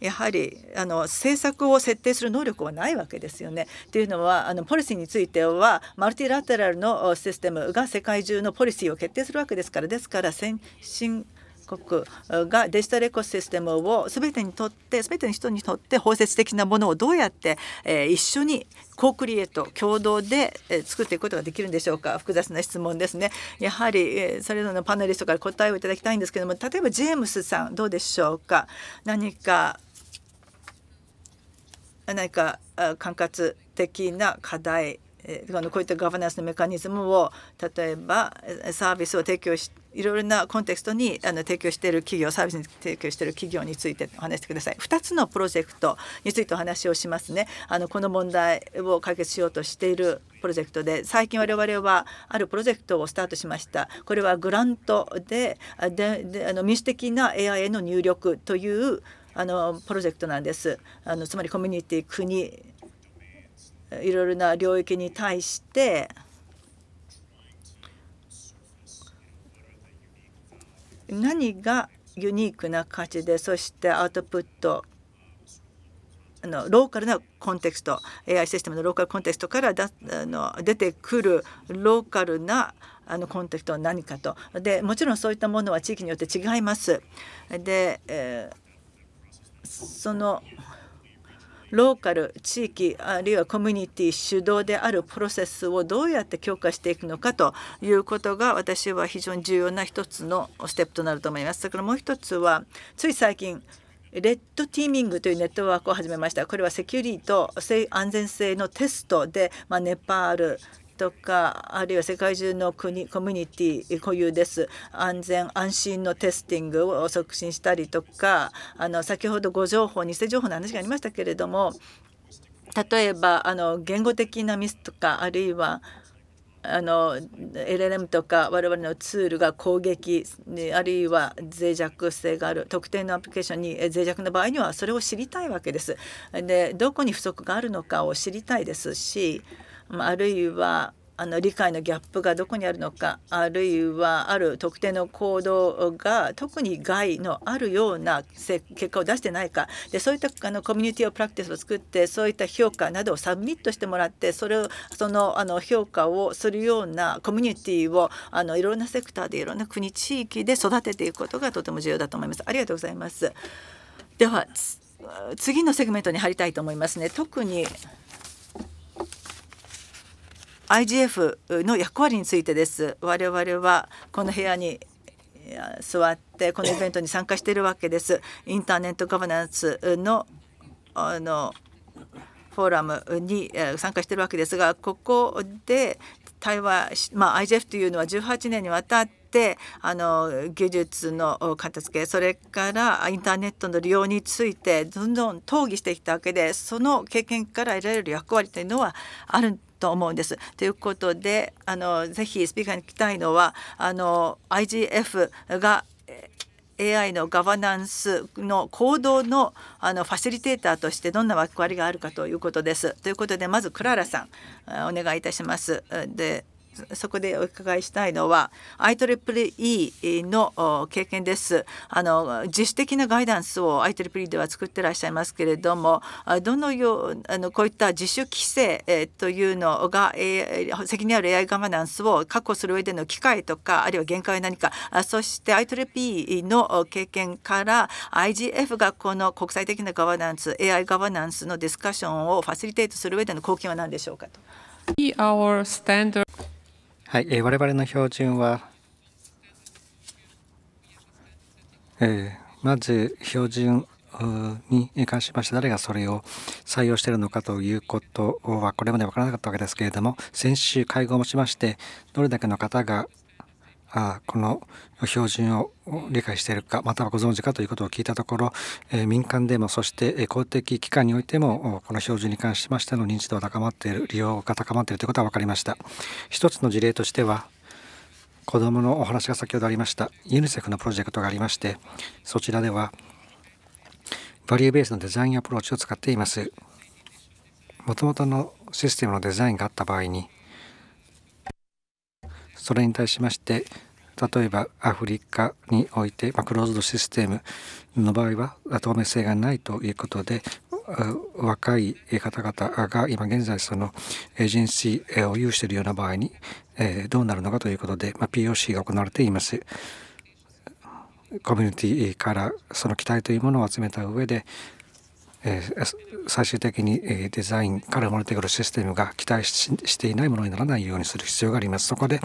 やはりあの政策を設定する能力はないわけですよね。というのはあのポリシーについてはマルティラテラルのシステムが世界中のポリシーを決定するわけですからですから先進国がデジタルエコシステムを全てにとって全ての人にとって包摂的なものをどうやって、えー、一緒にコークリエイト共同で、え作っていくことができるんでしょうか複雑な質問ですねやはり、それぞれのパネリストから答えをいただきたいんですけども例えばジェームスさんどうでしょうか何か何か管轄的な課題こういったガバナンスのメカニズムを例えばサービスを提供しいろいろなコンテクストに提供している企業サービスに提供している企業についてお話してください2つのプロジェクトについてお話をしますねあのこの問題を解決しようとしているプロジェクトで最近我々はあるプロジェクトをスタートしましたこれはグラントででであの民主的な AI への入力というあのプロジェクトなんです。あのつまりコミュニティ国いろいろな領域に対して何がユニークな価値でそしてアウトプットあのローカルなコンテクスト AI システムのローカルコンテクストからだあの出てくるローカルなあのコンテクストは何かとでもちろんそういったものは地域によって違います。で、えーそのローカル地域あるいはコミュニティ主導であるプロセスをどうやって強化していくのかということが私は非常に重要な一つのステップとなると思います。それからもう一つはつい最近レッドティーミングというネットワークを始めました。これはセキュリティと安全性のテストで、まあ、ネパールとかあるいは世界中の国コミュニティ固有です安全安心のテスティングを促進したりとかあの先ほど誤情報偽情報の話がありましたけれども例えばあの言語的なミスとかあるいはあの LLM とか我々のツールが攻撃あるいは脆弱性がある特定のアプリケーションに脆弱な場合にはそれを知りたいわけです。でどこに不足があるのかを知りたいですしあるいはあの理解のギャップがどこにあるのかあるいはある特定の行動が特に害のあるような結果を出してないかでそういったあのコミュニティをプラクティスを作ってそういった評価などをサミットしてもらってそれをそのあの評価をするようなコミュニティをあのいろんなセクターでいろんな国地域で育てていくことがとても重要だと思います。ありがとうございます。では次のセグメントに入りたいと思いますね。特に IGF の役割についてです我々はこの部屋に座ってこのイベントに参加しているわけですインターネットガバナンスのあのフォーラムに参加しているわけですがここで対話、まあ、IGF というのは18年にわたってあの技術の片付けそれからインターネットの利用についてどんどん討議してきたわけでその経験から得られる役割というのはあるんですと思うんです。ということであのぜひスピーカーに聞きたいのはあの IGF が AI のガバナンスの行動のあのファシリテーターとしてどんな役割があるかということです。ということでまずクララさんお願いいたします。でそこでお伺いしたいのは IEEE の経験ですあの自主的なガイダンスを IEEE では作ってらっしゃいますけれどもどのようあのこういった自主規制というのが、責任ある AI ガバナンスを確保する上での機会とかあるいは限界は何かそして IEEE の経験から IGF がこの国際的なガバナンス AI ガバナンスのディスカッションをファシリテートする上での貢献は何でしょうかと。はい、えー、我々の標準は、えー、まず標準に関しまして誰がそれを採用しているのかということはこれまで分からなかったわけですけれども先週会合もしましてどれだけの方があこの標準を理解しているかまたはご存知かということを聞いたところ、え民間でもそして公的機関においてもこの標準に関しましての認知度が高まっている利用が高まっているということは分かりました一つの事例としては子どものお話が先ほどありましたユニセフのプロジェクトがありましてそちらではバリューベースのデザインアプローチを使っていますもともとのシステムのデザインがあった場合にそれに対しまして例えばアフリカにおいて、まあ、クローズドシステムの場合は透明性がないということで若い方々が今現在そのエージェンシーを有しているような場合にどうなるのかということで、まあ、POC が行われています。コミュニティからその期待というものを集めた上でえー、最終的に、えデザインから生まれてくるシステムが期待していないものにならないようにする必要があります。そこで、ま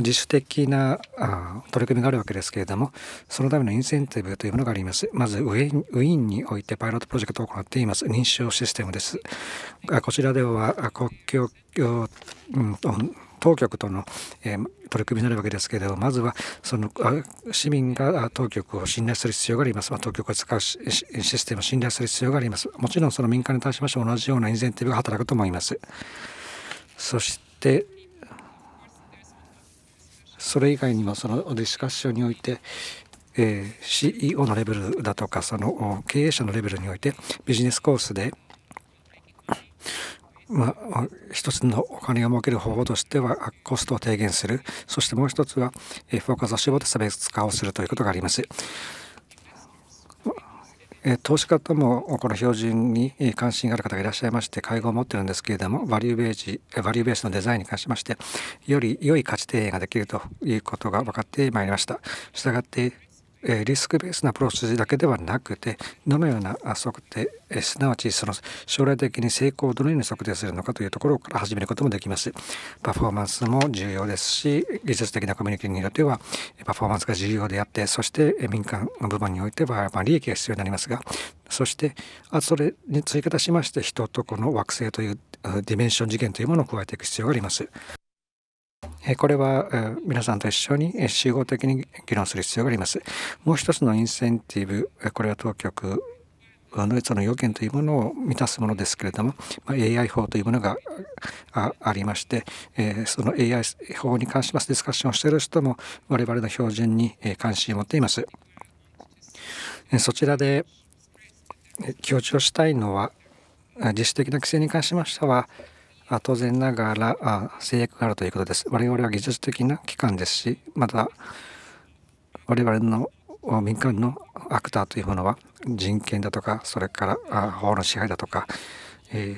あ、自主的なあ取り組みがあるわけですけれどもそのためのインセンティブというものがあります。まずウィーンにおいてパイロットプロジェクトを行っています認証システムです。こちらでは国境、うん当局との、えー、取り組みになるわけですけれどまずはその市民が当局を信頼する必要があります、まあ、当局を使うシステムを信頼する必要がありますもちろんその民間に対しまして同じようなインセンティブが働くと思いますそしてそれ以外にもそのディスカッションにおいてえー、CEO のレベルだとかその経営者のレベルにおいてビジネスコースでまあ、一つのお金を儲ける方法としてはコストを低減するそしてもう一つはフォーカスを絞って差別化をするということがあります。投資家ともこの標準に関心がある方がいらっしゃいまして会合を持ってるんですけれどもバリューベージバリューベースのデザインに関しましてより良い価値提案ができるということが分かってまいりました。したがってえリスクベースなアプローチだけではなくてどのような測定、えすなわちその将来的に成功をどのように測定するのかというところから始めることもできますパフォーマンスも重要ですし技術的なコミュニティによってはパフォーマンスが重要であってそして民間の部分においては、ま利益が必要になりますがそしてあそれに追加しまして人とこの惑星というディメンション次元というものを加えていく必要があります。これは皆さんと一緒に集合的に議論する必要があります。もう一つのインセンティブ、これは当局のその要件というものを満たすものですけれども、ま AI 法というものがありまして、えその AI 法に関しますディスカッションをしている人も我々の標準に関心を持っています。そちらで強調したいのは自主的な規制に関しましては当然ながら制約があるということです。我々は技術的な機関ですし、また我々の民間のアクターというものは人権だとか、それから法の支配だとか、え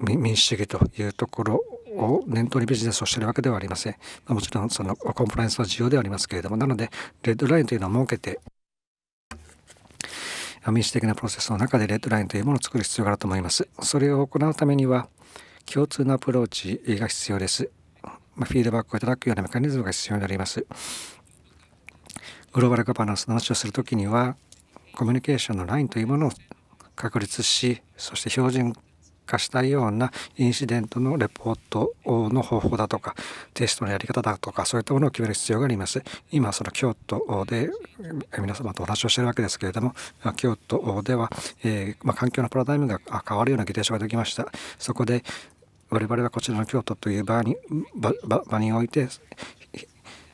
ー、民主主義というところを念頭にビジネスをしているわけではありません。もちろんそのコンプライアンスは重要ではありますけれども、なので、レッドラインというのを設けて、民主的なプロセスの中でレッドラインというものを作る必要があると思います。それを行うためには、共通のアプローチが必要です。まフィードバックをいただくようなメカニズムが必要になります。グローバルガバナンスの話をするときには、コミュニケーションのラインというものを確立し、そして標準化したようなインシデントのレポートの方法だとかテストのやり方だとかそういったものを決める必要があります今その京都で皆様とお話をしているわけですけれども京都では、えー、まあ、環境のパラダイムが変わるような議定書ができましたそこで我々はこちらの京都という場に場において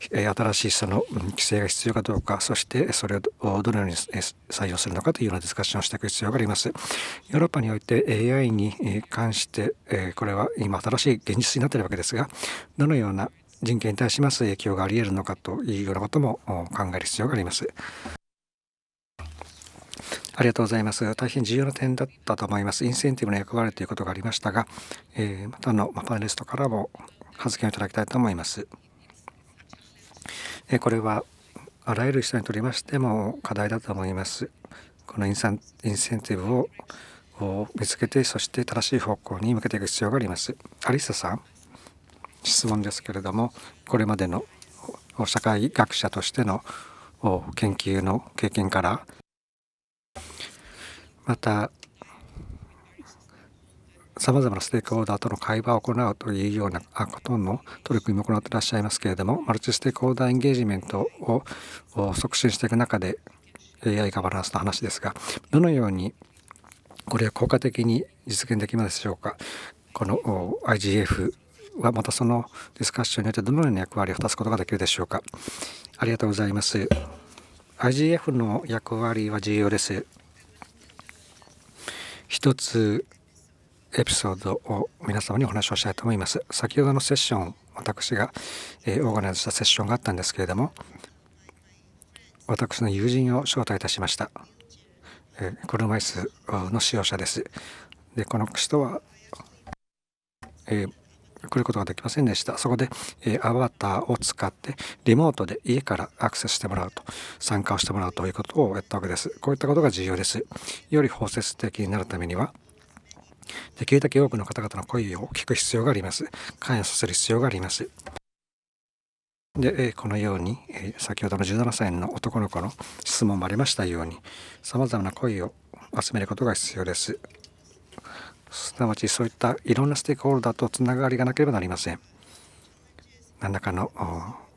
新しいその規制が必要かどうかそしてそれをどのように採用するのかというようなディスカッションをしていく必要がありますヨーロッパにおいて AI に関してこれは今新しい現実になっているわけですがどのような人権に対します影響があり得るのかというようなことも考える必要がありますありがとうございます。大変重要な点だったと思います。インセンティブの役割ということがありましたが、えまたのパネリストからも発言をいただきたいと思います。えこれはあらゆる人にとりましても課題だと思います。このインンインセンティブを見つけてそして正しい方向に向けていく必要があります。アリサさん質問ですけれどもこれまでの社会学者としての研究の経験からまたさまざまなステークホルダーとの会話を行うというようなことの取り組みも行っていらっしゃいますけれどもマルチステークホルダーエンゲージメントを促進していく中で AI ガバナンスの話ですがどのようにこれを効果的に実現できますでしょうかこの IGF はまたそのディスカッションによってどのような役割を果たすことができるでしょうかありがとうございます IGF の役割は重要です一つエピソードを皆様にお話をしたいと思います。先ほどのセッション、私が、えー、オーガナイズしたセッションがあったんですけれども、私の友人を招待いたしました。えー、車椅子の使用者です。で、この人は、えー来ることができませんでした。そこで、えー、アバターを使ってリモートで家からアクセスしてもらうと、参加をしてもらうということをやったわけです。こういったことが重要です。より包摂的になるためには、できるだけ多くの方々の声を聞く必要があります。関与させる必要があります。で、えこのように、え先ほどの17歳の男の子の質問もありましたように、様々な声を集めることが必要です。すなわちそういったいろんなステークホルダーとつながりがなければなりません。何らかの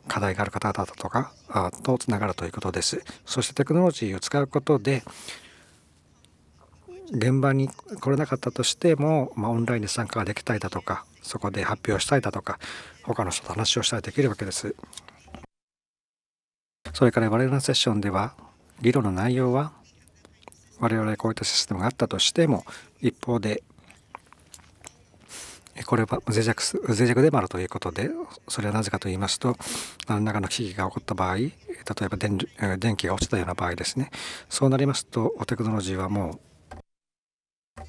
課題がある方々とかとつながるということです。そしてテクノロジーを使うことで現場に来れなかったとしても、まあ、オンラインで参加ができたりだとかそこで発表したりだとか他の人と話をしたりできるわけですそれから我々のセッションでは議論の内容は我々こういったシステムがあったとしても一方でこれは脆弱脆弱でもあるということでそれはなぜかと言いますと何らかの危機が起こった場合例えば電電気が落ちたような場合ですねそうなりますとテクノロジーはもう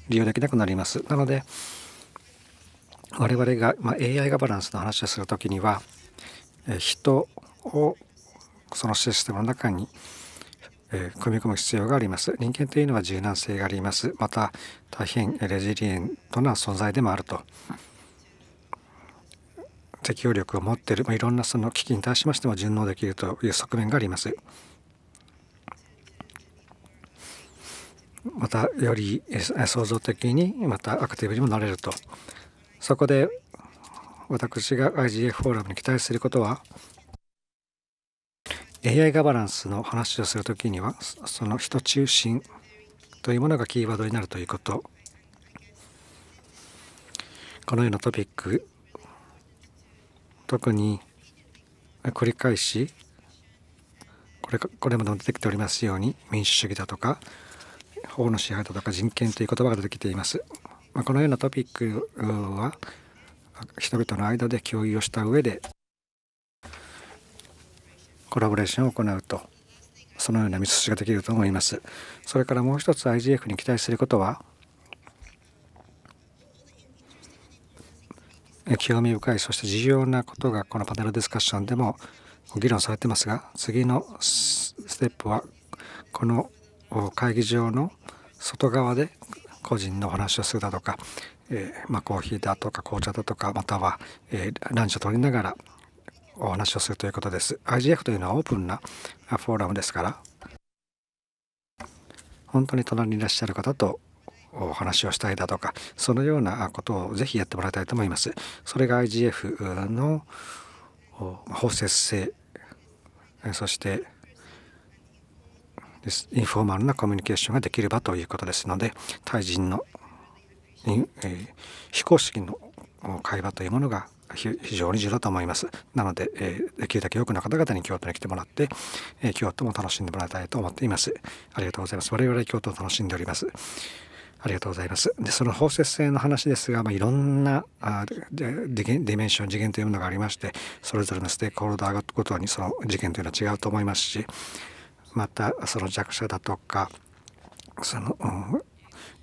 利用できなくなります。なので我々が、まあ、AI ガバナンスの話をする時には人をそのシステムの中に組み込む必要があります。人間というのは柔軟性があります。また大変レジリエントな存在でもあると。適応力を持っている、まあ、いろんなその危機に対しましても順応できるという側面があります。またより創造的にまたアクティブにもなれるとそこで私が IGF フォーラムに期待することは AI ガバナンスの話をするときにはその人中心というものがキーワードになるということこのようなトピック特に繰り返しこれこれまでも出てきておりますように民主主義だとか法の支配とか人権という言葉が出てきています。まあ、このようなトピックは人々の間で共有をした上でコラボレーションを行うとそのような道筋ができると思います。それからもう一つ IGF に期待することは興味深いそして重要なことがこのパネルディスカッションでも議論されてますが次のステップはこの会議場の外側で個人のお話をするだとか、えー、まあ、コーヒーだとか紅茶だとかまたは、えー、ランチを取りながらお話をするということです IGF というのはオープンなフォーラムですから本当に隣にいらっしゃる方とお話をしたいだとかそのようなことをぜひやってもらいたいと思いますそれが IGF の包摂性そしてですインフォーマルなコミュニケーションができればということですので対人の、えー、非公式の会話というものが非常に重要だと思います。なので、えー、できるだけ多くの方々に京都に来てもらって、えー、京都も楽しんでもらいたいと思っています。ありがとうございます。我々京都を楽しんでおります。ありがとうございます。で、その包摂性の話ですが、まあ、いろんなあディメンション、次元というものがありまして、それぞれのステークホルダーごとにその次元というのは違うと思いますし、またその弱者だとかその、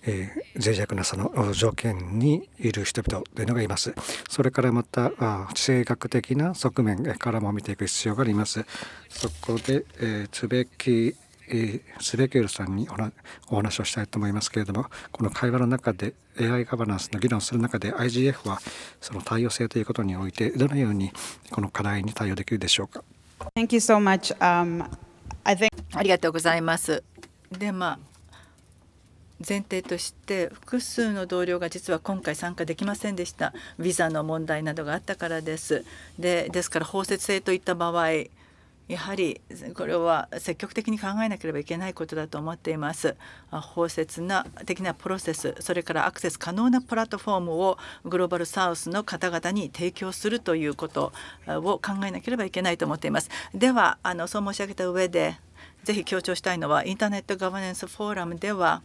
えー、脆弱なその条件にいる人々というのがいます。それからまた地政学的な側面からも見ていく必要があります。そこで、えー、つべき、スベキュールさんにお話をしたいと思いますけれどもこの会話の中で AI ガバナンスの議論する中で IGF はその対応性ということにおいてどのようにこの課題に対応できるでしょうか。Thank you so much.、Um ありがとうございます。でまあ前提として複数の同僚が実は今回参加できませんでしたビザの問題などがあったからですでですから包摂性といった場合やはりこれは積極的に考えなければいけないことだと思っています包摂な的なプロセスそれからアクセス可能なプラットフォームをグローバルサウスの方々に提供するということを考えなければいけないと思っていますではあのそう申し上げた上でぜひ強調したいのはインターネットガバナンスフォーラムでは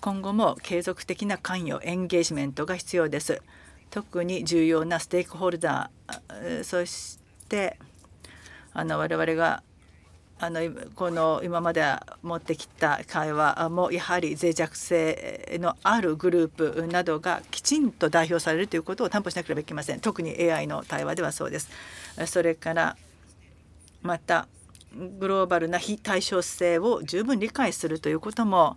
今後も継続的な関与エンゲージメントが必要です特に重要なステークホルダーそしてあの我々があのこの今まで持ってきた会話もやはり脆弱性のあるグループなどがきちんと代表されるということを担保しなければいけません特に AI の対話ではそうですそれからまたグローバルな非対称性を十分理解するということも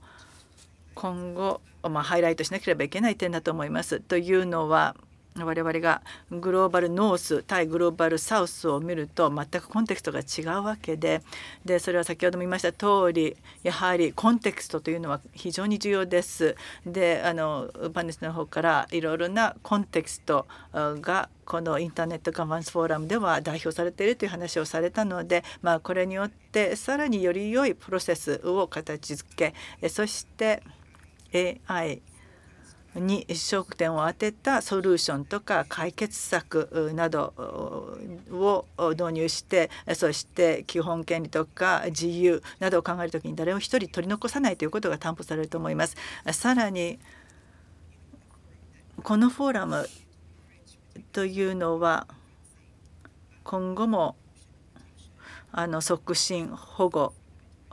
今後、まあ、ハイライトしなければいけない点だと思いますというのは我々がグローバルノース対グローバルサウスを見ると全くコンテクストが違うわけででそれは先ほども言いました通りやはりコンテクストというのは非常に重要です。であのパネスの方からいろいろなコンテクストがこのインターネットカバンスフォーラムでは代表されているという話をされたので、まあ、これによってさらにより良いプロセスを形付けそして AI に焦点を当てたソリューションとか解決策などを導入してそして基本権利とか自由などを考えるときに誰を一人取り残さないということが担保されると思います。さらにこのフォーラムというのは今後もあの促進保護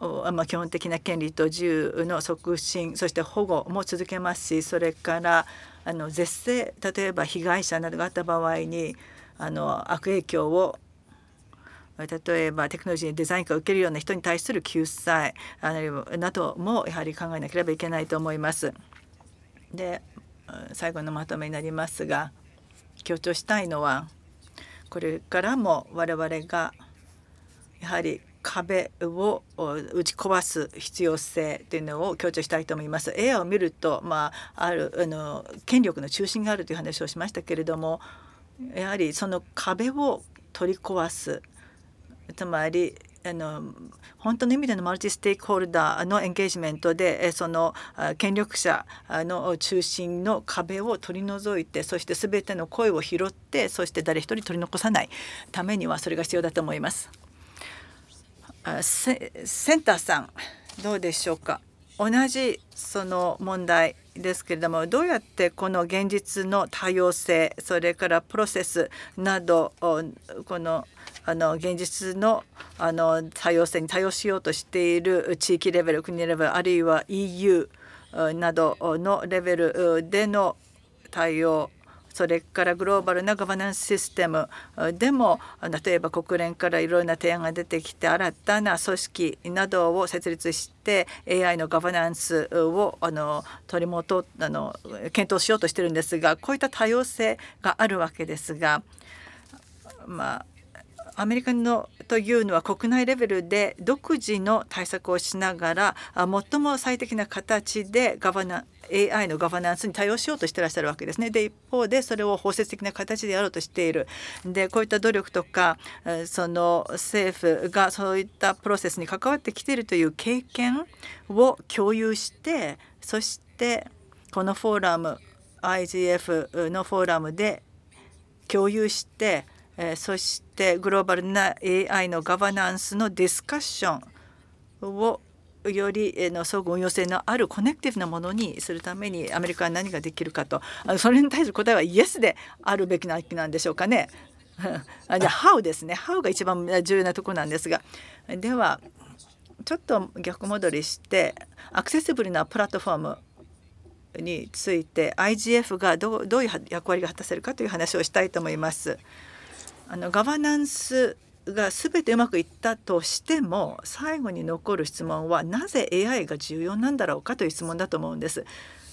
まあ、基本的な権利と自由の促進そして保護も続けますしそれからあの是正例えば被害者などがあった場合にあの悪影響を例えばテクノロジーにデザイン化を受けるような人に対する救済などもやはり考えなければいけないと思います。で最後のまとめになりますが強調したいのはこれからも我々がやはり壁を打ち壊す必要性というのを強調したいと思います。エアを見ると、まあ、あるあの権力の中心があるという話をしましたけれどもやはりその壁を取り壊すつまりあの本当の意味でのマルチステークホルダーのエンゲージメントでその権力者の中心の壁を取り除いてそして全ての声を拾ってそして誰一人取り残さないためにはそれが必要だと思います。センターさんどうでしょうか同じその問題ですけれどもどうやってこの現実の多様性それからプロセスなどこのあの現実のあの多様性に対応しようとしている地域レベル国レベルあるいは EU などのレベルでの対応それからグローバルなガバナンスシステムでも例えば国連からいろいろな提案が出てきて新たな組織などを設立して AI のガバナンスをあの取り戻あの検討しようとしてるんですがこういった多様性があるわけですがまあアメリカのというのは国内レベルで独自の対策をしながら最も最適な形でガバナ AI のガバナンスに対応しようとしてらっしゃるわけですね。で一方でそれを包摂的な形でやろうとしている。でこういった努力とかその政府がそういったプロセスに関わってきているという経験を共有してそしてこのフォーラム IGF のフォーラムで共有してそしててグローバルな AI のガバナンスのディスカッションをよりの相互運用性のあるコネクティブなものにするためにアメリカは何ができるかとそれに対する答えはイエスであるべきなんでしょうかね。じ ゃあ「How」ですね「How」が一番重要なとこなんですがではちょっと逆戻りしてアクセシブルなプラットフォームについて IGF がどういう役割が果たせるかという話をしたいと思います。あのガバナンスが全てうまくいったとしても最後に残る質問はなぜ AI が重要なんだろうかという質問だと思うんです。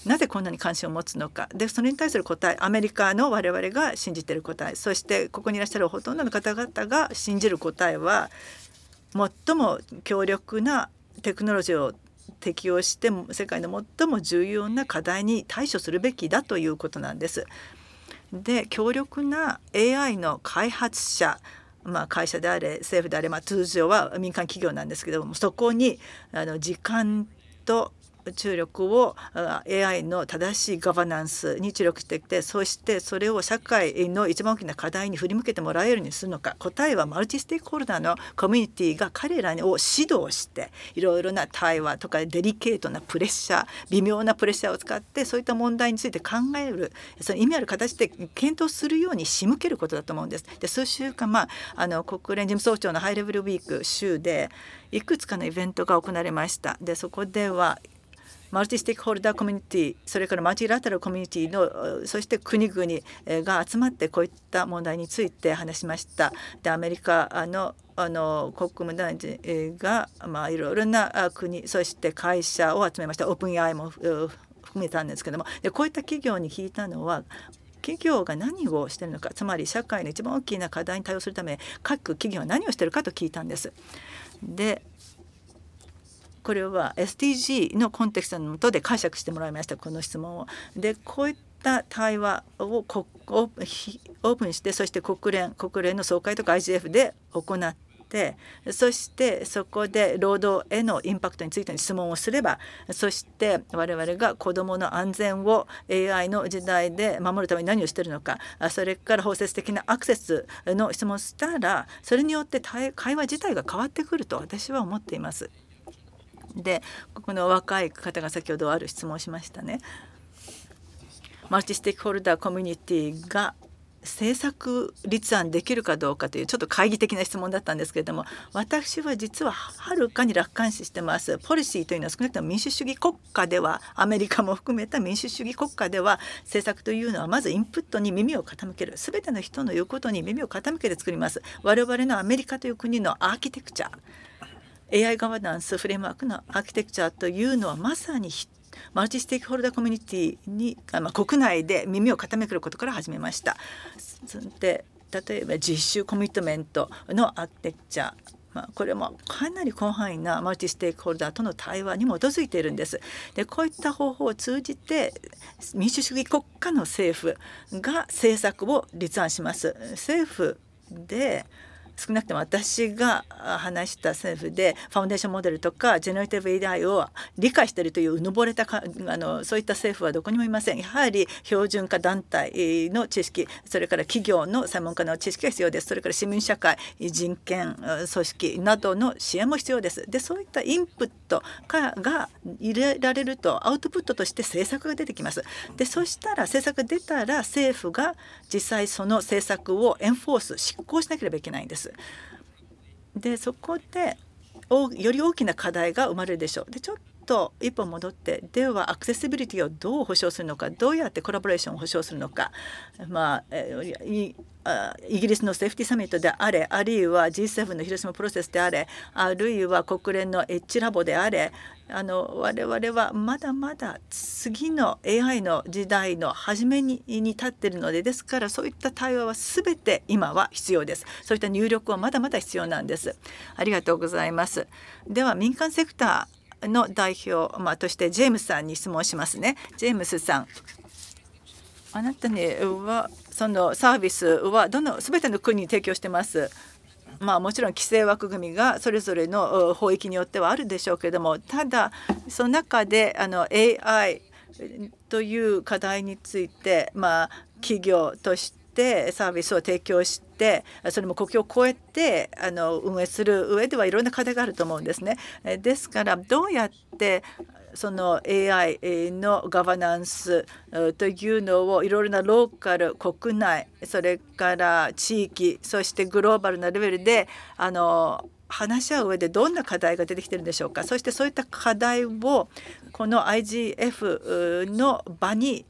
なぜこんなに関心を持つのかでそれに対する答えアメリカの我々が信じている答えそしてここにいらっしゃるほとんどの方々が信じる答えは最も強力なテクノロジーを適用して世界の最も重要な課題に対処するべきだということなんです。で強力な AI の開発者まあ、会社であれ政府であれ、まあ、通常は民間企業なんですけどもそこにあの時間と注力を AI の正しいガバナンスに注力してきてそしてそれを社会の一番大きな課題に振り向けてもらえるようにするのか答えはマルチステークホルダーのコミュニティが彼らを指導していろいろな対話とかデリケートなプレッシャー微妙なプレッシャーを使ってそういった問題について考えるその意味ある形で検討するように仕向けることだと思うんです。で数週間、まあ、あの国連事務総長のハイレベルウィーク州でいくつかのイベントが行われました。でそこではマルチステックホルダーコミュニティそれからマルチラタルコミュニティのそして国々が集まってこういった問題について話しました。でアメリカのあの国務大臣が、まあ、いろいろな国そして会社を集めましたオープン AI も含めたんですけどもでこういった企業に聞いたのは企業が何をしてるのかつまり社会の一番大きな課題に対応するため各企業は何をしてるかと聞いたんです。でこれは SDG のコンテクストの下で解釈してもらいましたこの質問を。でこういった対話をこオープンしてそして国連国連の総会とか IGF で行ってそしてそこで労働へのインパクトについての質問をすればそして我々が子どもの安全を AI の時代で守るために何をしているのかそれから包摂的なアクセスの質問をしたらそれによって会話自体が変わってくると私は思っています。でこの若い方が先ほどある質問をしましたね。マルチステークホルダーコミュニティが政策立案できるかどうかというちょっと懐疑的な質問だったんですけれども私は実ははるかに楽観視してますポリシーというのは少なくとも民主主義国家ではアメリカも含めた民主主義国家では政策というのはまずインプットに耳を傾ける全ての人の言うことに耳を傾けて作ります我々のアメリカという国のアーキテクチャ AI ガバナンスフレームワークのアーキテクチャというのはまさにマルチステークホルダーコミュニティに、まあ、国内で耳を傾けることから始めました。で例えば実習コミットメントのアーキテクチャまあ、これもかなり広範囲なマルチステークホルダーとの対話に基づいているんです。でこういった方法を通じて民主主義国家の政府が政策を立案します。政府で少なくとも私が話した政府でファウンデーションモデルとかジェネラティブ AI を理解しているといううぬぼれたかあのそういった政府はどこにもいません。やはり標準化団体の知識それから企業の専門家の知識が必要ですそれから市民社会人権組織などの支援も必要ですでそういったインプットが入れられるとアウトプットとして政策が出てきますでそしたら政策が出たら政府が実際その政策をエンフォース執行しなければいけないんです。。でそこでおより大きな課題が生まれるでしょう。でちょっと一歩戻ってではアクセシビリティをどう保障するのかどうやってコラボレーションを保障するのか、まあ、イギリスのセーフティーサミットであれあるいは G7 の広島プロセスであれあるいは国連のエッジラボであれあの我々はまだまだ次の AI の時代の初めにに立っているのでですからそういった対話は全て今は必要ですそういった入力はまだまだ必要なんですありがとうございますでは民間セクターの代表、まあ、としてジェームスさんに質問しますねジェームスさんあなたにはそのサービスはどの全ての国に提供してますまあ、もちろん規制枠組みがそれぞれの法域によってはあるでしょうけれどもただその中であの AI という課題について、まあ、企業としてサービスを提供してそれも国境を越えてあの運営する上ではいろんな課題があると思うんですね。ですからどうやってその AI のガバナンスというのをいろいろなローカル国内それから地域そしてグローバルなレベルであの話し合う上でどんな課題が出てきてるんでしょうかそしてそういった課題をこの IGF の場に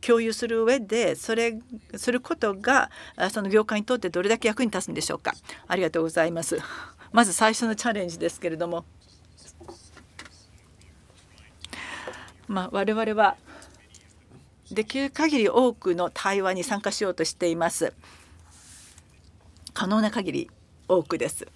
共有する上でそれすることがその業界にとってどれだけ役に立つんでしょうかありがとうございますまず最初のチャレンジですけれどもまあ、我々はできる限り多くの対話に参加しようとしています。可能な限り多くです。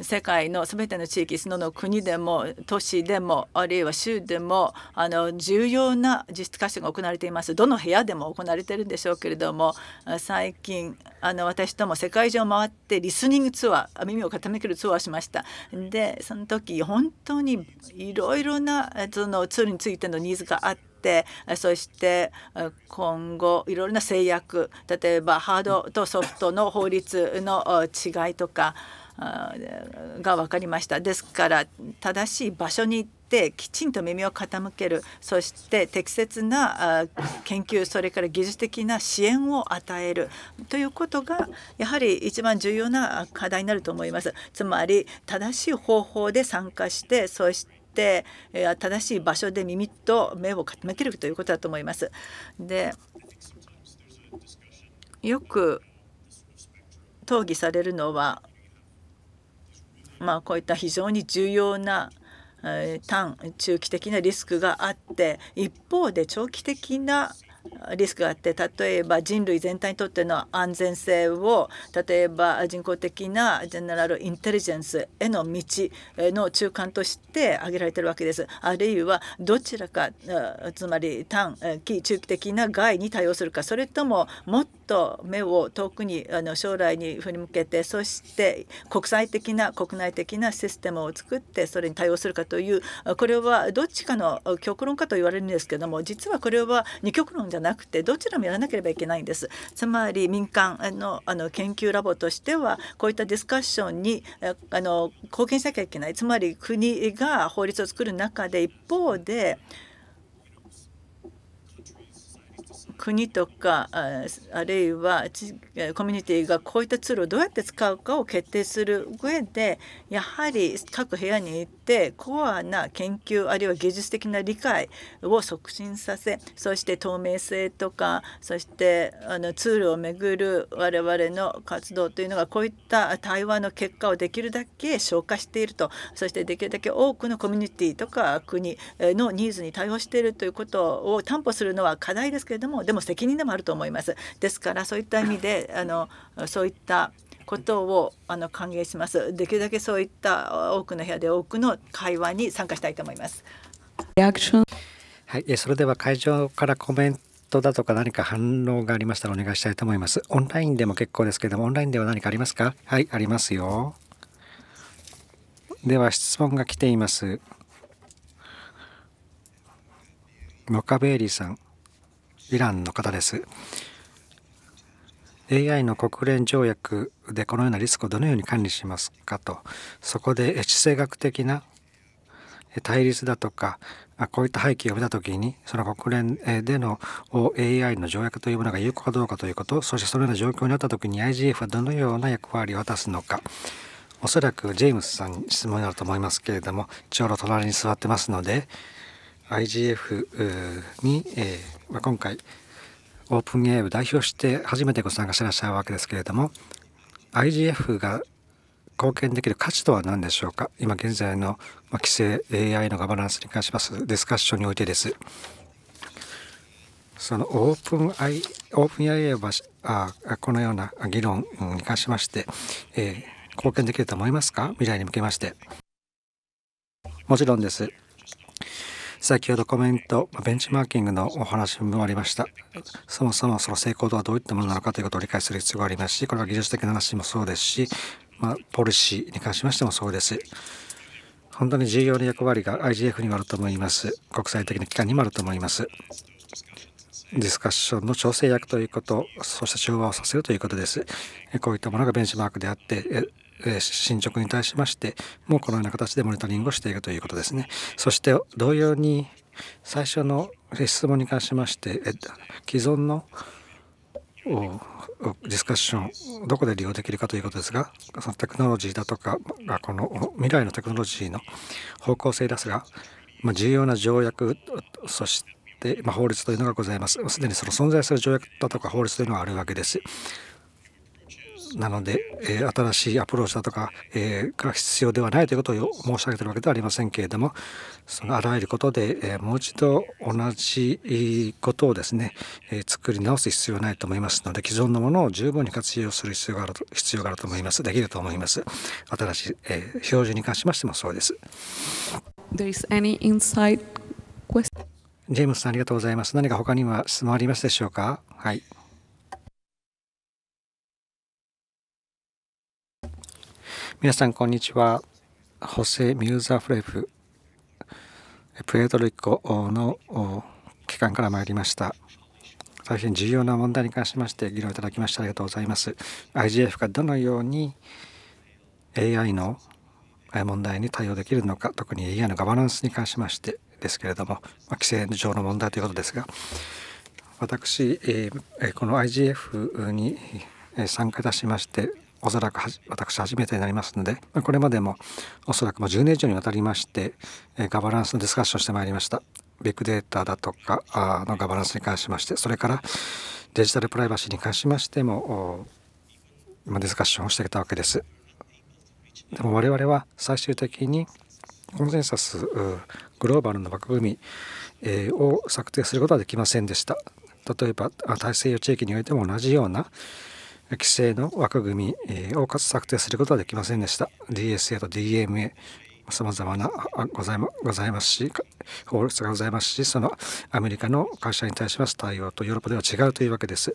世界の全ての地域そのの国でも都市でもあるいは州でもあの重要な実質活動が行われていますどの部屋でも行われているんでしょうけれども最近あの私とも世界中を回ってリスニングツアー耳を傾けるツアーをしましたでその時本当にいろいろなそのツールについてのニーズがあっててそして今後いろいろな制約例えばハードとソフトの法律の違いとかが分かりました。ですから正しい場所に行ってきちんと耳を傾けるそして適切な研究それから技術的な支援を与えるということがやはり一番重要な課題になると思います。つまり正しい方法で参加してそしてて正しい場所で耳と目を傾けるということだと思います。でよく討議されるのはまあ、こういった非常に重要な短中期的なリスクがあって一方で長期的なリスクがあって例えば人類全体にとっての安全性を例えば人工的なジェネラルインテリジェンスへの道の中間として挙げられているわけですあるいはどちらかつまり短期中期的な害に対応するかそれとももっと目を遠くにあの将来に振り向けてそして国際的な国内的なシステムを作ってそれに対応するかというこれはどっちかの極論かと言われるんですけども実はこれは二極論じゃなくてどちらもやらなければいけないんです。つまり民間のあの研究ラボとしてはこういったディスカッションにあの貢献しなきゃいけないつまり国が法律を作る中で一方で国とかあるいはコミュニティがこういったツールをどうやって使うかを決定する上でやはり各部屋に行ってコアな研究あるいは技術的な理解を促進させそして透明性とかそしてあのツールをめぐる我々の活動というのがこういった対話の結果をできるだけ消化しているとそしてできるだけ多くのコミュニティとか国のニーズに対応しているということを担保するのは課題ですけれどもでも責任でもあると思います。ですからそういった意味で あのそういったことをあの歓迎します。できるだけそういった多くの部屋で多くの会話に参加したいと思います。はい、それでは会場からコメントだとか何か反応がありましたらお願いしたいと思います。オンラインでも結構ですけども、オンラインでは何かありますか？はい、ありますよ。では質問が来ています。モカベーリーさん。イランの方です。AI の国連条約でこのようなリスクをどのように管理しますかとそこで地政学的な対立だとかこういった背景を見た時にその国連での AI の条約というものが有効かどうかということそしてそのような状況になった時に IGF はどのような役割を果たすのかおそらくジェームスさんに質問になると思いますけれどもちょうど隣に座ってますので IGF に、えー、まあ、今回オープン AI を代表して初めてご参加してらっしゃるわけですけれども IGF が貢献できる価値とは何でしょうか今現在の規制 AI のガバナンスに関しますディスカッションにおいてですそのオープン AI オープン a はあこのような議論に関しまして、えー、貢献できると思いますか未来に向けましてもちろんです先ほどコメントベンチマーキングのお話もありましたそもそもその成功とはどういったものなのかということを理解する必要がありますしこれは技術的な話もそうですし、まあ、ポリシーに関しましてもそうです本当に重要な役割が IGF にもあると思います国際的な機関にもあると思いますディスカッションの調整役ということそして調和をさせるということですこういったものがベンチマークであって進捗に対しましてもうこのような形でモニタリングをしているということですね。そして同様に最初の質問に関しまして既存のディスカッションどこで利用できるかということですがそのテクノロジーだとかこの未来のテクノロジーの方向性ですが、ま重要な条約そして、まあ、法律というのがございますすでにその存在する条約だとか法律というのがあるわけですなので、えー、新しいアプローチだとか、えー、が必要ではないということを申し上げているわけではありませんけれどもそのあらゆることで、えー、もう一度同じことをですね、え作り直す必要はないと思いますので既存のものを十分に活用する必要があると必要があると思いますできると思います新しい、え表示に関しましてもそうです。ジェームスさんありがとうございます。何か他には質問ありますでしょうか。はい。皆さん、こんにちは。ホセ・ミューザフレフ、プエルトリコの機関から参りました。大変重要な問題に関しまして議論いただきましてありがとうございます。IGF がどのように AI の問題に対応できるのか、特に AI のガバナンスに関しましてですけれども、まあ、規制上の問題ということですが、私、この IGF に参加いたしまして、おそらく私初めてになりますのでこれまでもおそらくもう10年以上にわたりましてガバナンスのディスカッションしてまいりましたビッグデータだとかのガバナンスに関しましてそれからデジタルプライバシーに関しましても今ディスカッションをしてきたわけですでも我々は最終的にコンセンサスグローバルの枠組みを策定することはできませんでした例えば大西洋地域においても同じような規制の枠組みを策定することはできませんでした。DSA と DMA、さまざまなござい、ま、ございますし、法律がございますし、そのアメリカの会社に対します対応とヨーロッパでは違うというわけです。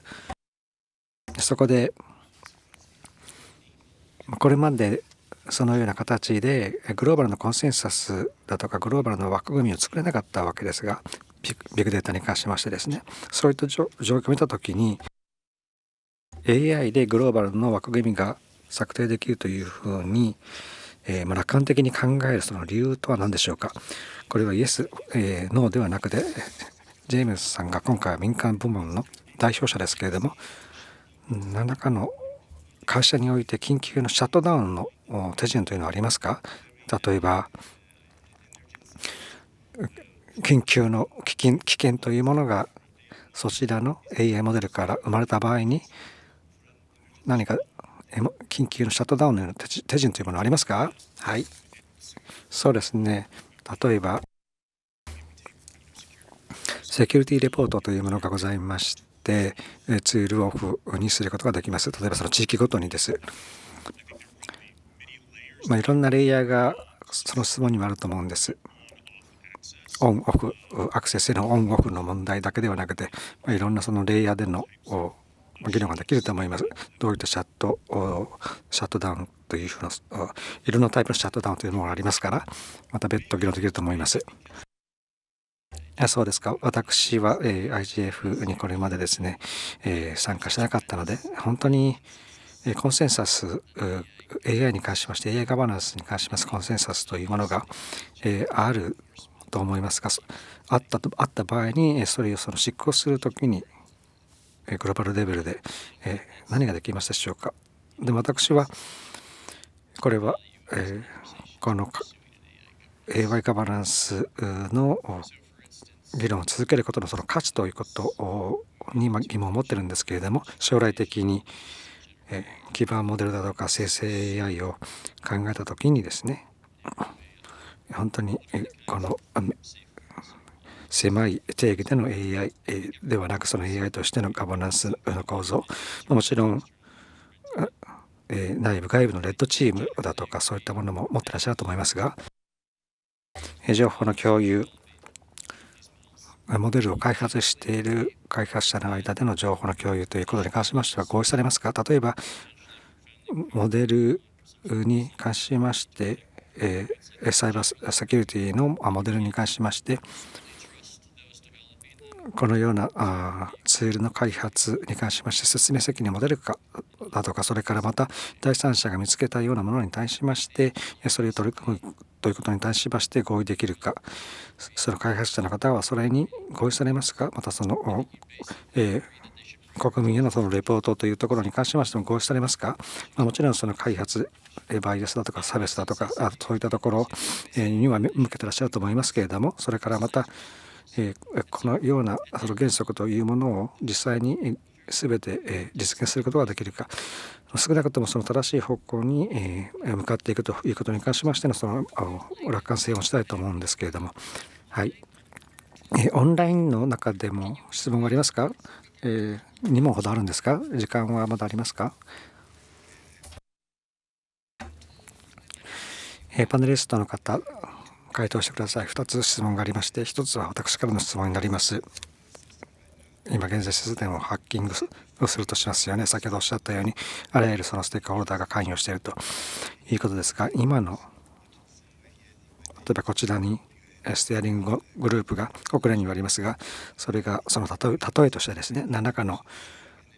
そこで、これまでそのような形でグローバルのコンセンサスだとかグローバルの枠組みを作れなかったわけですがビッグデータに関しましてですねそういった状況を見た時に AI でグローバルの枠組みが策定できるというふうに、えー、まあ、楽観的に考えるその理由とは何でしょうかこれはイエス、えー、ノーではなくてジェームスさんが今回は民間部門の代表者ですけれども何らかの会社において緊急のシャットダウンの手順というのはありますか例えば緊急の危険危険というものがそちらの AI モデルから生まれた場合に何か緊急のシャットダウンのような手順というものありますかはい。そうですね。例えば、セキュリティレポートというものがございまして、ツールオフにすることができます。例えばその地域ごとにです。まあ、いろんなレイヤーがその質問にもあると思うんです。オンオフ、アクセスへのオンオフの問題だけではなくて、まあ、いろんなそのレイヤーでの議論ができると思います。どういったシャットシャットダウンというふうないろんなタイプのシャットダウンというものがありますからまた別途議論できると思います。そうですか私は、えー、IGF にこれまでですね、えー、参加してなかったので本当に、えコンセンサス AI に関しまして AI ガバナンスに関しますコンセンサスというものが、えー、あると思いますがあったとあった場合にそれをその執行する時にえグローバルレベルで、え何ができますでしょうか。で私はこれは、えこの AI ガバナンスの議論を続けることのその価値ということに疑問を持ってるんですけれども将来的に基盤モデルだとか生成 AI を考えた時にですね本当にこの狭い定義での AI ではなくその AI としてのガバナンスの構造もちろん内部外部のレッドチームだとかそういったものも持ってらっしゃると思いますが情報の共有モデルを開発している開発者の間での情報の共有ということに関しましては合意されますか例えばモデルに関しまして、サイバーセキュリティのモデルに関しまして、このようなあツールの開発に関しまして説明責任を持てるかだとかそれからまた第三者が見つけたようなものに対しましてそれを取り組むということに対しまして合意できるかその開発者の方はそれに合意されますかまたその、えー、国民へのそのレポートというところに関しましても合意されますか、まあ、もちろんその開発バイアスだとか差別だとかそういったところには向けてらっしゃると思いますけれどもそれからまたえー、このようなその原則というものを実際に全て、えー、実現することができるか少なくともその正しい方向に、えー、向かっていくということに関しましてのその楽観性をしたいと思うんですけれどもはい、えー、オンラインの中でも質問がありますか、えー、2問ほどあるんですか時間はまだありますかえパネリストの方回答してください2つ質問がありまして1つは私からの質問になります今現在システムをハッキングするとしますよね先ほどおっしゃったようにあらゆるそのステークホルダーが関与しているということですが今の例えばこちらにステアリンググループが国連にはありますがそれがその例えとしてですね何らかの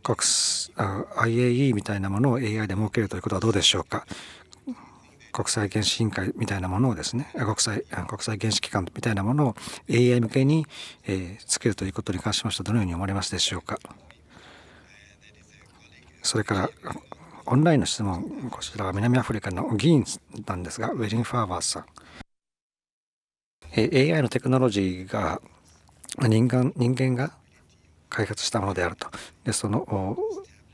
国 IAE みたいなものを AI で設けるということはどうでしょうか国際原子委員会みたいなものをですね国際国際原子機関みたいなものを AI 向けに、えつけるということに関しましてどのように思われますでしょうかそれからオンラインの質問こちらは南アフリカの議員なんですがウェリン・ファーバーさん AI のテクノロジーが人間人間が開発したものであるとでその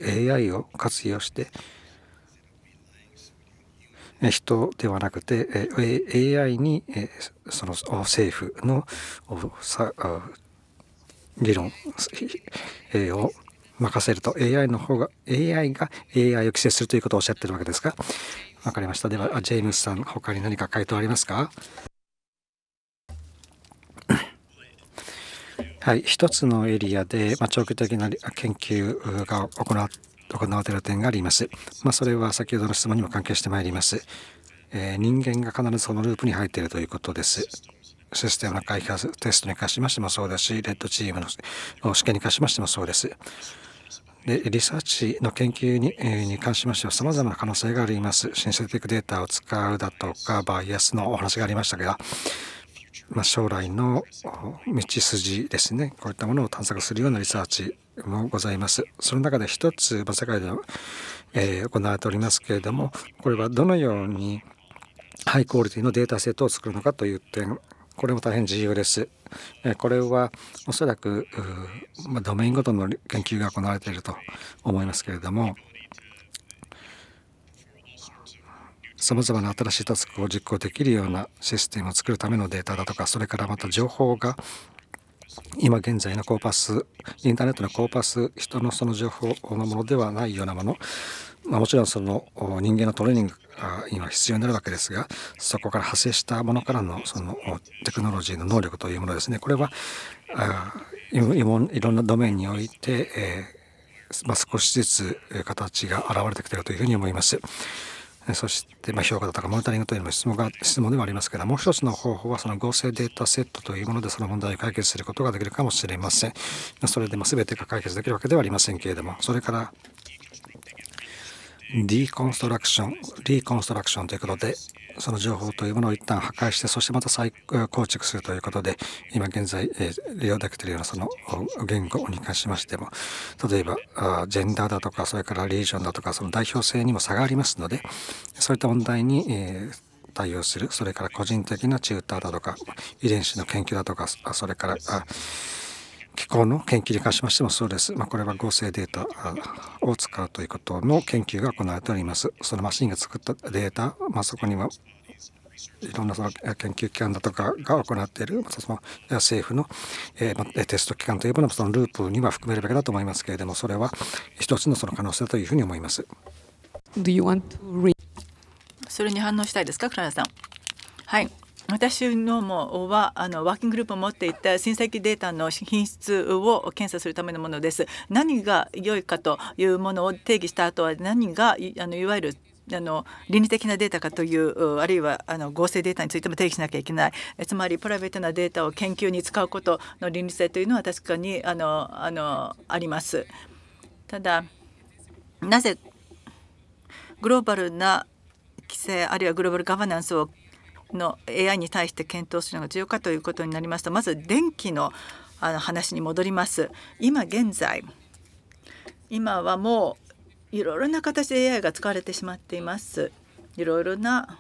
AI を活用して人ではなくて AI にその政府の理論を任せると AI の方が AI が AI を規制するということをおっしゃってるわけですが分かりましたではジェームスさん他に何か回答ありますかはい、一つのエリアで、まあ、長期的な研究が行っ行われてる点があります。まあ、それは先ほどの質問にも関係してまいります。えー、人間が必ずそのループに入っているということです。システムの開発テストに関しましてもそうだし、レッドチームの試験に関しましてもそうです。でリサーチの研究に,、えー、に関しましては様々な可能性があります。シンセティックデータを使うだとか、バイアスのお話がありましたが、まあ、将来の道筋ですね、こういったものを探索するようなリサーチもございます。その中で一つ、ま世界で、えー、行われておりますけれども、これはどのようにハイクオリティのデータセットを作るのかという点、これも大変重要です。えー、これはおそらく、まあ、ドメインごとの研究が行われていると思いますけれども、さまざまな新しいタスクを実行できるようなシステムを作るためのデータだとかそれからまた情報が今現在のコーパスインターネットのコーパス人のその情報のものではないようなもの、まあ、もちろんその人間のトレーニングが今必要になるわけですがそこから派生したものからのそのテクノロジーの能力というものですねこれはいろんなドメインにおいて、えーまあ、少しずつ形が現れてきているというふうに思います。そして、ま評価だとかモニタリングというのも質問が質問ではありますけどもう一つの方法はその合成データセットというものでその問題を解決することができるかもしれませんそれでも全てが解決できるわけではありませんけれどもそれからディコンストラクション、リコンストラクションということで、その情報というものを一旦破壊して、そしてまた再構築するということで、今現在、えー、利用できているようなその言語に関しましても、例えば、ジェンダーだとか、それからリージョンだとか、その代表性にも差がありますので、そういった問題に、えー対応するそれから個人的なチューターだとか遺伝子の研究だとかそれから機構の研究に関しましてもそうです。まあ、これは合成データを使うということの研究が行われております。そのマシンが作ったデータ、まあ、そこにはいろんなその研究機関だとかが行っている、ま、その政府の、えー、テスト機関というものもそのループには含めるべきだと思いますけれどもそれは一つのその可能性だというふうに思います。それに反応したいですか、倉田さん。はい。私のもはあのワーキンググループを持っていた親戚データの品質を検査するためのものです。何が良いかというものを定義した後は何があのいわゆるあの倫理的なデータかというあるいはあの合成データについても定義しなきゃいけないえつまりプライベートなデータを研究に使うことの倫理性というのは確かにあのあのあります。ただなぜグローバルな規制あるいはグローバルガバナンスをの AI に対して検討するのが重要かということになりますとまず電気のあの話に戻ります。今現在今はもういろいろな形で AI が使われてしまっています。いろいろな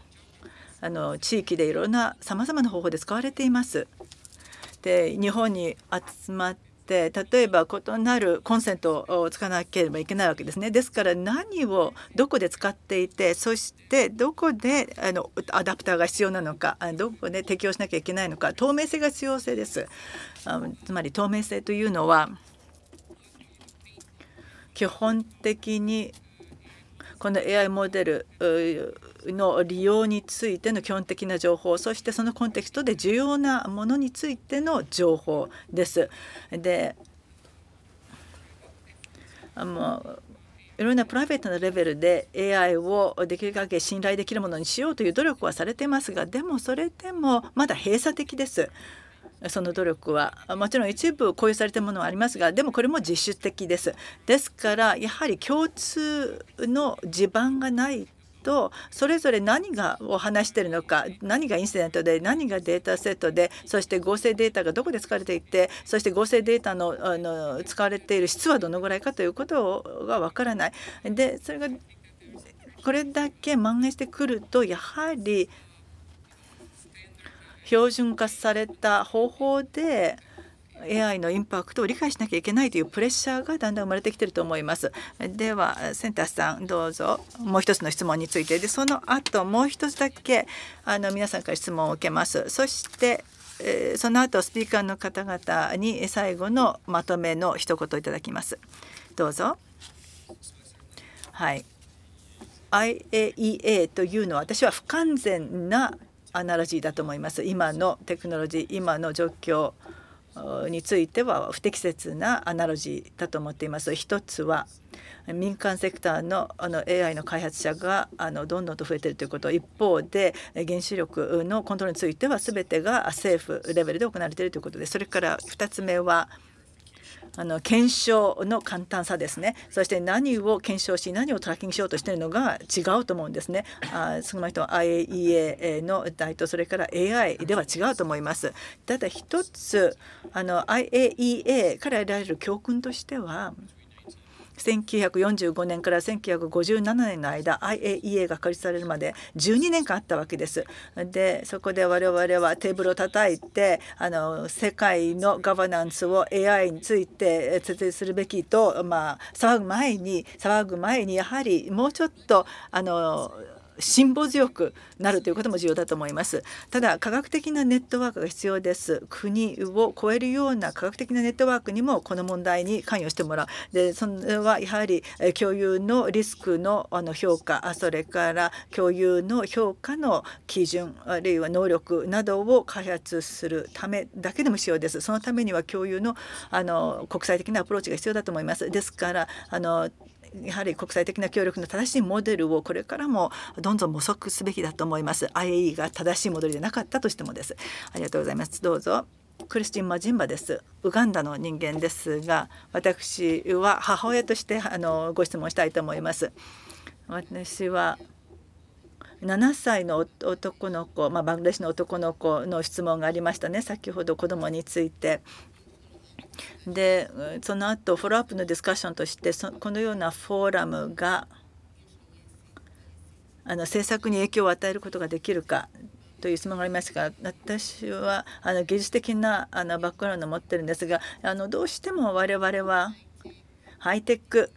あの地域でいろんなさまざまな方法で使われています。で日本に集まって例えば異なるコンセントを使わなければいけないわけですね。ですから何をどこで使っていてそしてどこであのアダプターが必要なのかどこで適用しなきゃいけないのか透明性が必要性です。つまり透明性というのは基本的にこの AI モデルの利用についての基本的な情報そしてそのコンテクストで重要なものについての情報です。であのいろんなプライベートなレベルで AI をできる限り信頼できるものにしようという努力はされていますがでもそれでもまだ閉鎖的です。その努力はもちろん一部公有されたものはありますがでもこれも自主的です。ですからやはり共通の地盤がないとそれぞれ何がを話してるのか何がインシデントで何がデータセットでそして合成データがどこで使われていてそして合成データのあの使われている質はどのぐらいかということがわからない。でそれがこれだけ蔓延してくるとやはり標準化された方法で AI のインパクトを理解しなきゃいけないというプレッシャーがだんだん生まれてきてると思います。ではセンターさんどうぞもう一つの質問についてでその後もう一つだけあの皆さんから質問を受けます。そしてその後スピーカーの方々に最後のまとめの一言いただきます。どうぞ。はい。IAEA というのは私は不完全なアナロジーだと思います今のテクノロジー今の状況については不適切なアナロジーだと思っています。一つは民間セクターのあの AI の開発者があのどんどんと増えているということ一方で原子力のコントロールについては全てが政府レベルで行われているということでそれから2つ目はあの検証の簡単さですねそして何を検証し何をトラッキングしようとしているのが違うと思うんですねあその人は IAEA の台とそれから AI では違うと思いますただ一つあの IAEA から得られる教訓としては1945年から1957年の間 IAEA が確立されるまで12年間あったわけです。でそこで我々はテーブルを叩いてあの世界のガバナンスを AI について設定するべきと、まあ、騒ぐ前に騒ぐ前にやはりもうちょっとあの辛抱強くなるということも重要だと思いますただ科学的なネットワークが必要です国を超えるような科学的なネットワークにもこの問題に関与してもらうでそれはやはり共有のリスクのあの評価それから共有の評価の基準あるいは能力などを開発するためだけでも必要ですそのためには共有のあの国際的なアプローチが必要だと思いますですからあのやはり国際的な協力の正しいモデルをこれからもどんどん模索すべきだと思います IAE が正しいモデルでなかったとしてもですありがとうございますどうぞクリスティン・マジンバですウガンダの人間ですが私は母親としてあのご質問したいと思います私は7歳の男の子、まあ、バングラシの男の子の質問がありましたね先ほど子どもについてでその後フォローアップのディスカッションとしてこのようなフォーラムがあの政策に影響を与えることができるかという質問がありましたが私はあの技術的なあのバックグラウンドを持ってるんですがあのどうしても我々はハイテク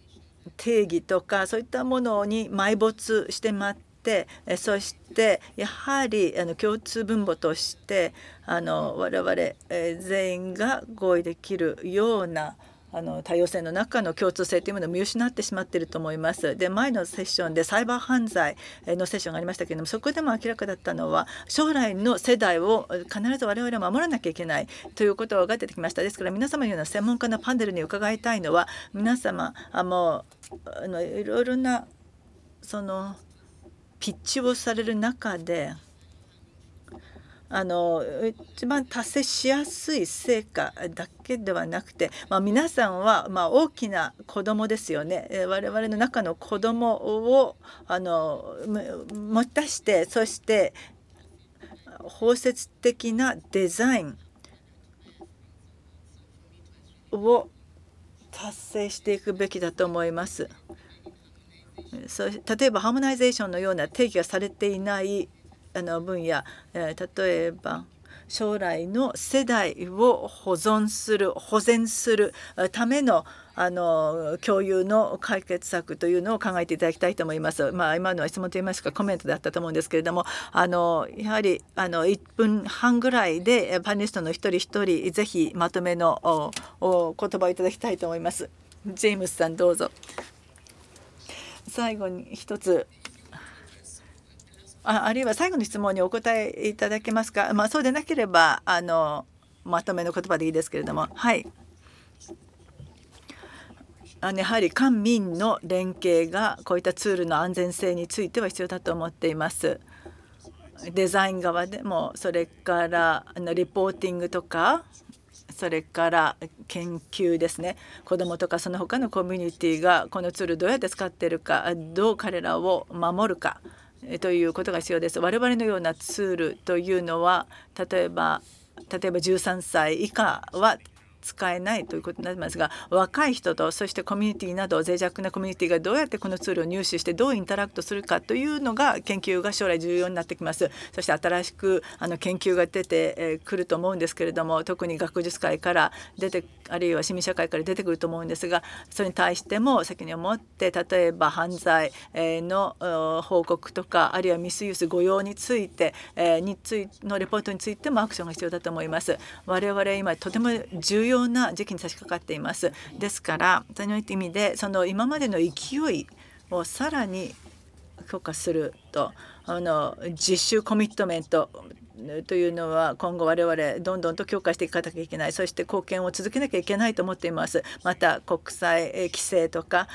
定義とかそういったものに埋没してまってそしててやはりあの共通分母としてあの我々、え全員が合意できるようなあの多様性の中の共通性というものを見失ってしまっていると思います。で前のセッションでサイバー犯罪のセッションがありましたけれどもそこでも明らかだったのは将来の世代を必ず我々は守らなきゃいけないということが出てきました。ですから皆様のような専門家のパネルに伺いたいのは皆様あのいろいろなそのピッチをされる中であの一番達成しやすい成果だけではなくて、まあ、皆さんは、まあ、大きな子供ですよね、え我々の中の子供をあの持たしてそして包摂的なデザインを達成していくべきだと思います。そう例えばハーモナイゼーションのような定義がされていないあの分野、えー、例えば将来の世代を保存する保全するためのあの共有の解決策というのを考えていただきたいと思います。まあ、今のは質問といいますかコメントだったと思うんですけれどもあのやはりあの1分半ぐらいでパネリストの一人一人ぜひまとめのおお言葉をいただきたいと思います。ジェームスさんどうぞ。最後に一つああるいは最後の質問にお答えいただけますか、まあ、そうでなければあのまとめの言葉でいいですけれどもはいあのやはり官民の連携がこういったツールの安全性については必要だと思っています。デザイン側でもそれからあのリポーティングとかそれから研究ですね子どもとかその他のコミュニティがこのツールどうやって使ってるかどう彼らを守るかということが必要です。我々のようなツールというのは例えば例えば13歳以下は使えないということになりますが若い人とそしてコミュニティなど脆弱なコミュニティがどうやってこのツールを入手してどうインタラクトするかというのが研究が将来重要になってきますそして新しくあの研究が出てくると思うんですけれども特に学術界から出てあるいは市民社会から出てくると思うんですがそれに対しても責任を持って例えば犯罪の報告とかあるいはミスユース御用についてについのレポートについてもアクションが必要だと思います。我々今とても重要要な時期に差し掛かっています。ですから他におその意味でその今までの勢いをさらに強化するとあの実習コミットメントというのは今後我々どんどんと強化していかなきゃいけないそして貢献を続けなきゃいけないと思っていますまた国際規制とか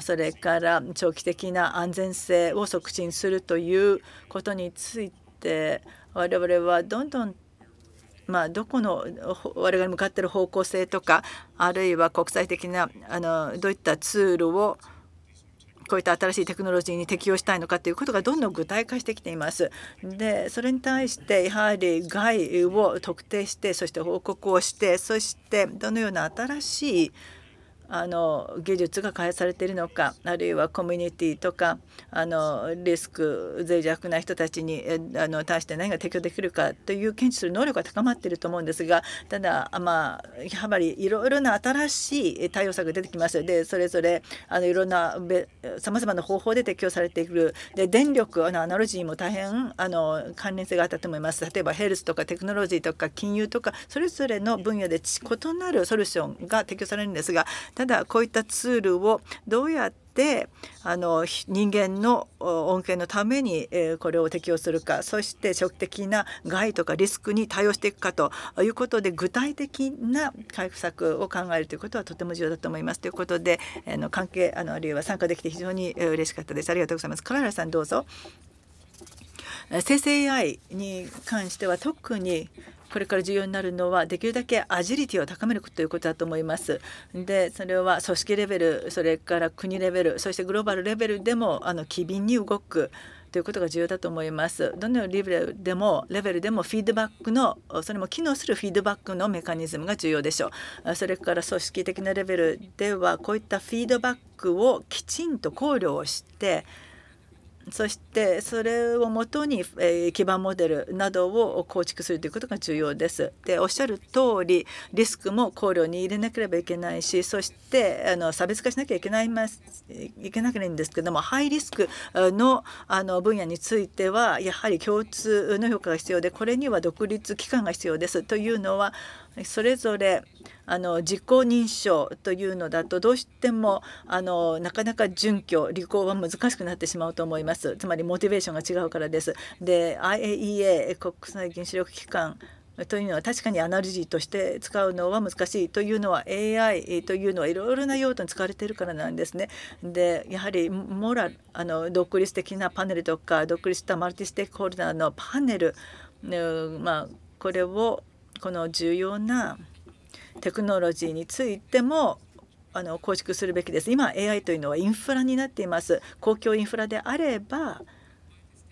それから長期的な安全性を促進するということについて我々はどんどんまあ、どこの我々が向かっている方向性とかあるいは国際的なあのどういったツールをこういった新しいテクノロジーに適用したいのかということがどんどん具体化してきています。でそれに対してやはり害を特定してそして報告をしてそしてどのような新しいあの技術が開発されているのかあるいはコミュニティとかあのリスク脆弱な人たちにあの対して何が提供できるかという検知する能力が高まっていると思うんですがただまあやはりいろいろな新しい対応策が出てきますでそれぞれあのいろんなさまざまな方法で提供されているで電力のアナロジーも大変あの関連性があったと思います例えばヘルスとかテクノロジーとか金融とかそれぞれの分野で異なるソリューションが提供されるんですがたただこういったツールをどうやってあの人間の恩恵のために、えこれを適用するかそして職的な害とかリスクに対応していくかということで具体的な回復策を考えるということはとても重要だと思いますということで、の関係あのあるいは参加できて非常に嬉しかったですありがとうございます川原さんどうぞ生成 AI に関しては特にこれから重要になるのはできるだけアジリティを高めることということだと思います。でそれは組織レベルそれから国レベルそしてグローバルレベルでもあの機敏に動く。ということが重要だと思います。どのようなレベルでもレベルでもフィードバックのそれも機能するフィードバックのメカニズムが重要でしょう。それから組織的なレベルではこういったフィードバックをきちんと考慮をしてそしてそれをもとに、えー、基盤モデルなどを構築するということが重要です。でおっしゃる通りリスクも考慮に入れなければいけないしそしてあの差別化しなきゃいけないいけなくないんですけどもハイリスクのあの分野についてはやはり共通の評価が必要でこれには独立機関が必要です。というのはそれぞれあの自己認証というのだとどうしてもあのなかなか準拠履行は難しくなってしまうと思います。ますつまりモチベーションが違うからですで IAEA 国際原子力機関というのは確かにアナロジーとして使うのは難しいというのは AI というのはいろいろな用途に使われているからなんですね。でやはりモラあの独立的なパネルとか独立したマルチステークホルダーのパネル、まあ、これをこの重要なテクノロジーについてもあの構築するべきです今 AI というのはインフラになっています公共インフラであれば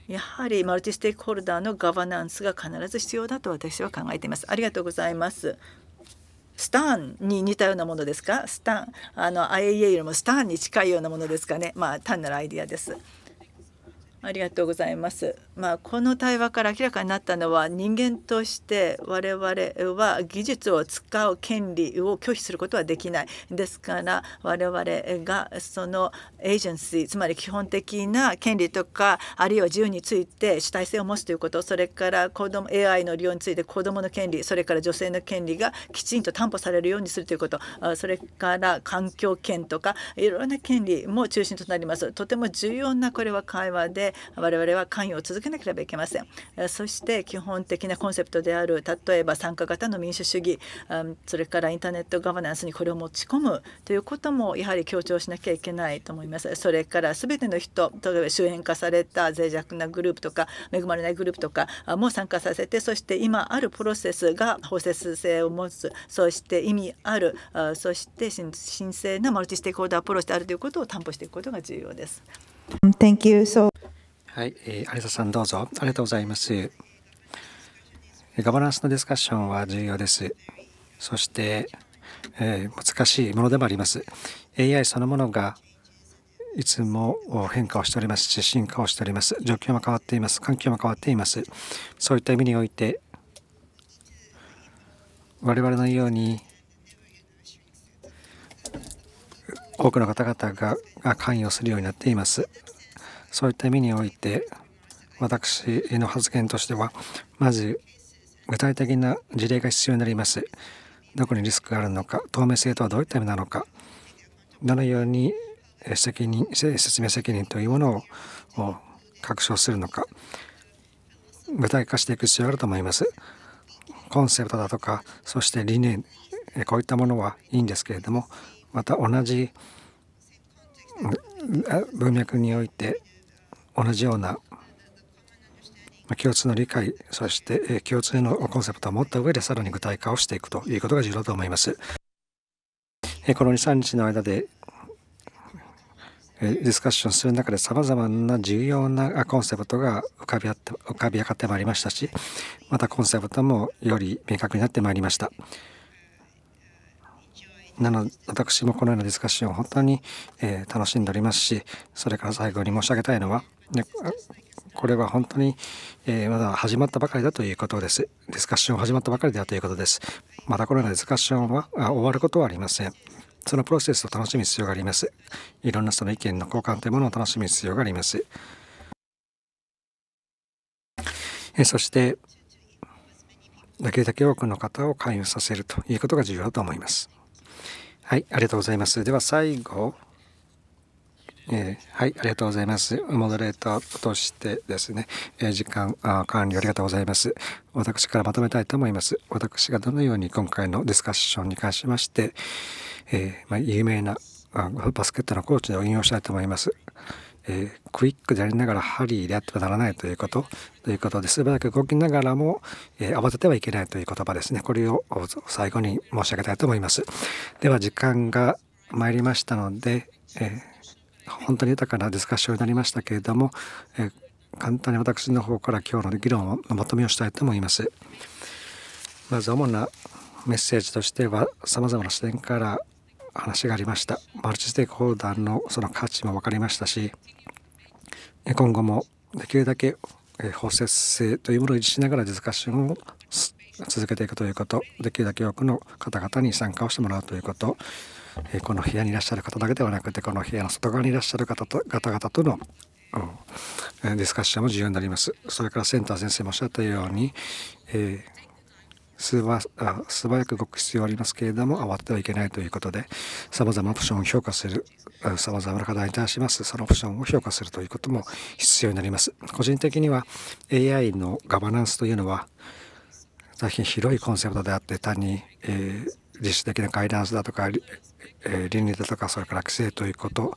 やはりマルチステークホルダーのガバナンスが必ず必要だと私は考えていますありがとうございますスタンに似たようなものですかスタンあの IAEA よりもスタンに近いようなものですかねまあ単なるアイディアですありがとうございますまあ、この対話から明らかになったのは人間として我々は技術を使う権利を拒否することはできないですから我々がそのエージェンシーつまり基本的な権利とかあるいは自由について主体性を持つということそれから子ども AI の利用について子どもの権利それから女性の権利がきちんと担保されるようにするということそれから環境権とかいろんな権利も中心となります。とても重要なこれは会話で我々は関与を続けなければいけません。そして基本的なコンセプトである例えば参加型の民主主義それからインターネットガバナンスにこれを持ち込むということもやはり強調しなきゃいけないと思います。それから全ての人例えば周辺化された脆弱なグループとか恵まれないグループとかも参加させてそして今あるプロセスが包摂性を持つそして意味あるそして神聖なマルチステークホルダーアプローチであるということを担保していくことが重要です。Thank you. So はい、えー、有沙さんどうぞありがとうございます。ガバナンスのディスカッションは重要です。そして、えー、難しいものでもあります。AI そのものがいつも変化をしておりますし、進化をしております。状況も変わっています。環境も変わっています。そういった意味において、我々のように多くの方々が関与するようになっています。そういった意味において私の発言としてはまず具体的な事例が必要になりますどこにリスクがあるのか透明性とはどういった意味なのかどのように責任説明責任というものを確証するのか具体化していく必要があると思いますコンセプトだとかそして理念こういったものはいいんですけれどもまた同じ文脈において同じような共通の理解そして共通のコンセプトを持った上でさらに具体化をしていくということが重要だと思いますこの23日の間でディスカッションする中でさまざまな重要なコンセプトが浮かびあって浮かび上がってまいりましたしまたコンセプトもより明確になってまいりましたなので私もこのようなディスカッションを本当に、え楽しんでおりますしそれから最後に申し上げたいのはね、これは本当に、えー、まだ始まったばかりだということです。ディスカッション始まったばかりだということです。またこのようなディスカッションは終わることはありません。そのプロセスを楽しむ必要があります。いろんな人の意見の交換というものを楽しむ必要があります。えそして、できるだけ多くの方を関与させるということが重要だと思います。はい、ありがとうございます。では最後。えー、はい、ありがとうございます。モデレーターとしてですね、えー、時間管理ありがとうございます。私からまとめたいと思います。私がどのように今回のディスカッションに関しまして、えー、まあ、有名なバスケットのコーチで運用したいと思います。えー、クイックでありながらハリーであってはならないということということで素早く動きながらも、えー、慌ててはいけないという言葉ですねこれを最後に申し上げたいと思いますでは時間が参りましたので、えー本当に豊かなディスカッションになりましたけれども、え簡単に私の方から今日の議論のまとめをしたいと思います。まず主なメッセージとしてはさまざまな視点から話がありましたマルチステークホルダーのその価値も分かりましたし今後もできるだけ包摂性というものを維持しながらディスカッションを続けていくということできるだけ多くの方々に参加をしてもらうということえこの部屋にいらっしゃる方だけではなくてこの部屋の外側にいらっしゃる方と方々とのディスカッションも重要になります。それからセンター先生もおっしゃったように、えー素早く動く必要はありますけれども慌ててはいけないということでさまざまなオプションを評価するさまざまな課題に対しますそのオプションを評価するということも必要になります個人的には AI のガバナンスというのは大変広いコンセプトであって単に、えー、実質的なガイダンスだとかえー、倫理だとかそれから規制ということ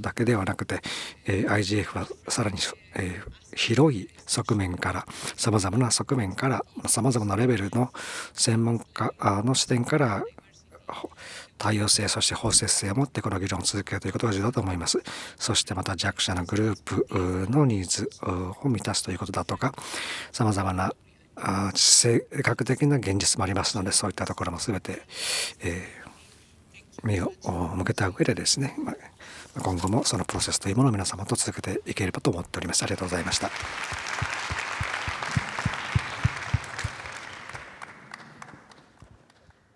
だけではなくて、えー、IGF はさらに、えー、広い側面からさまざまな側面からさまざまなレベルの専門家の視点から多様性そして包摂性を持ってこの議論を続けるということが重要だと思いますそしてまた弱者のグループのニーズを満たすということだとかさまざまな性格的な現実もありますのでそういったところも全て、えー目を向けた上でですね、ま今後もそのプロセスというものを皆様と続けていければと思っております。ありがとうございました。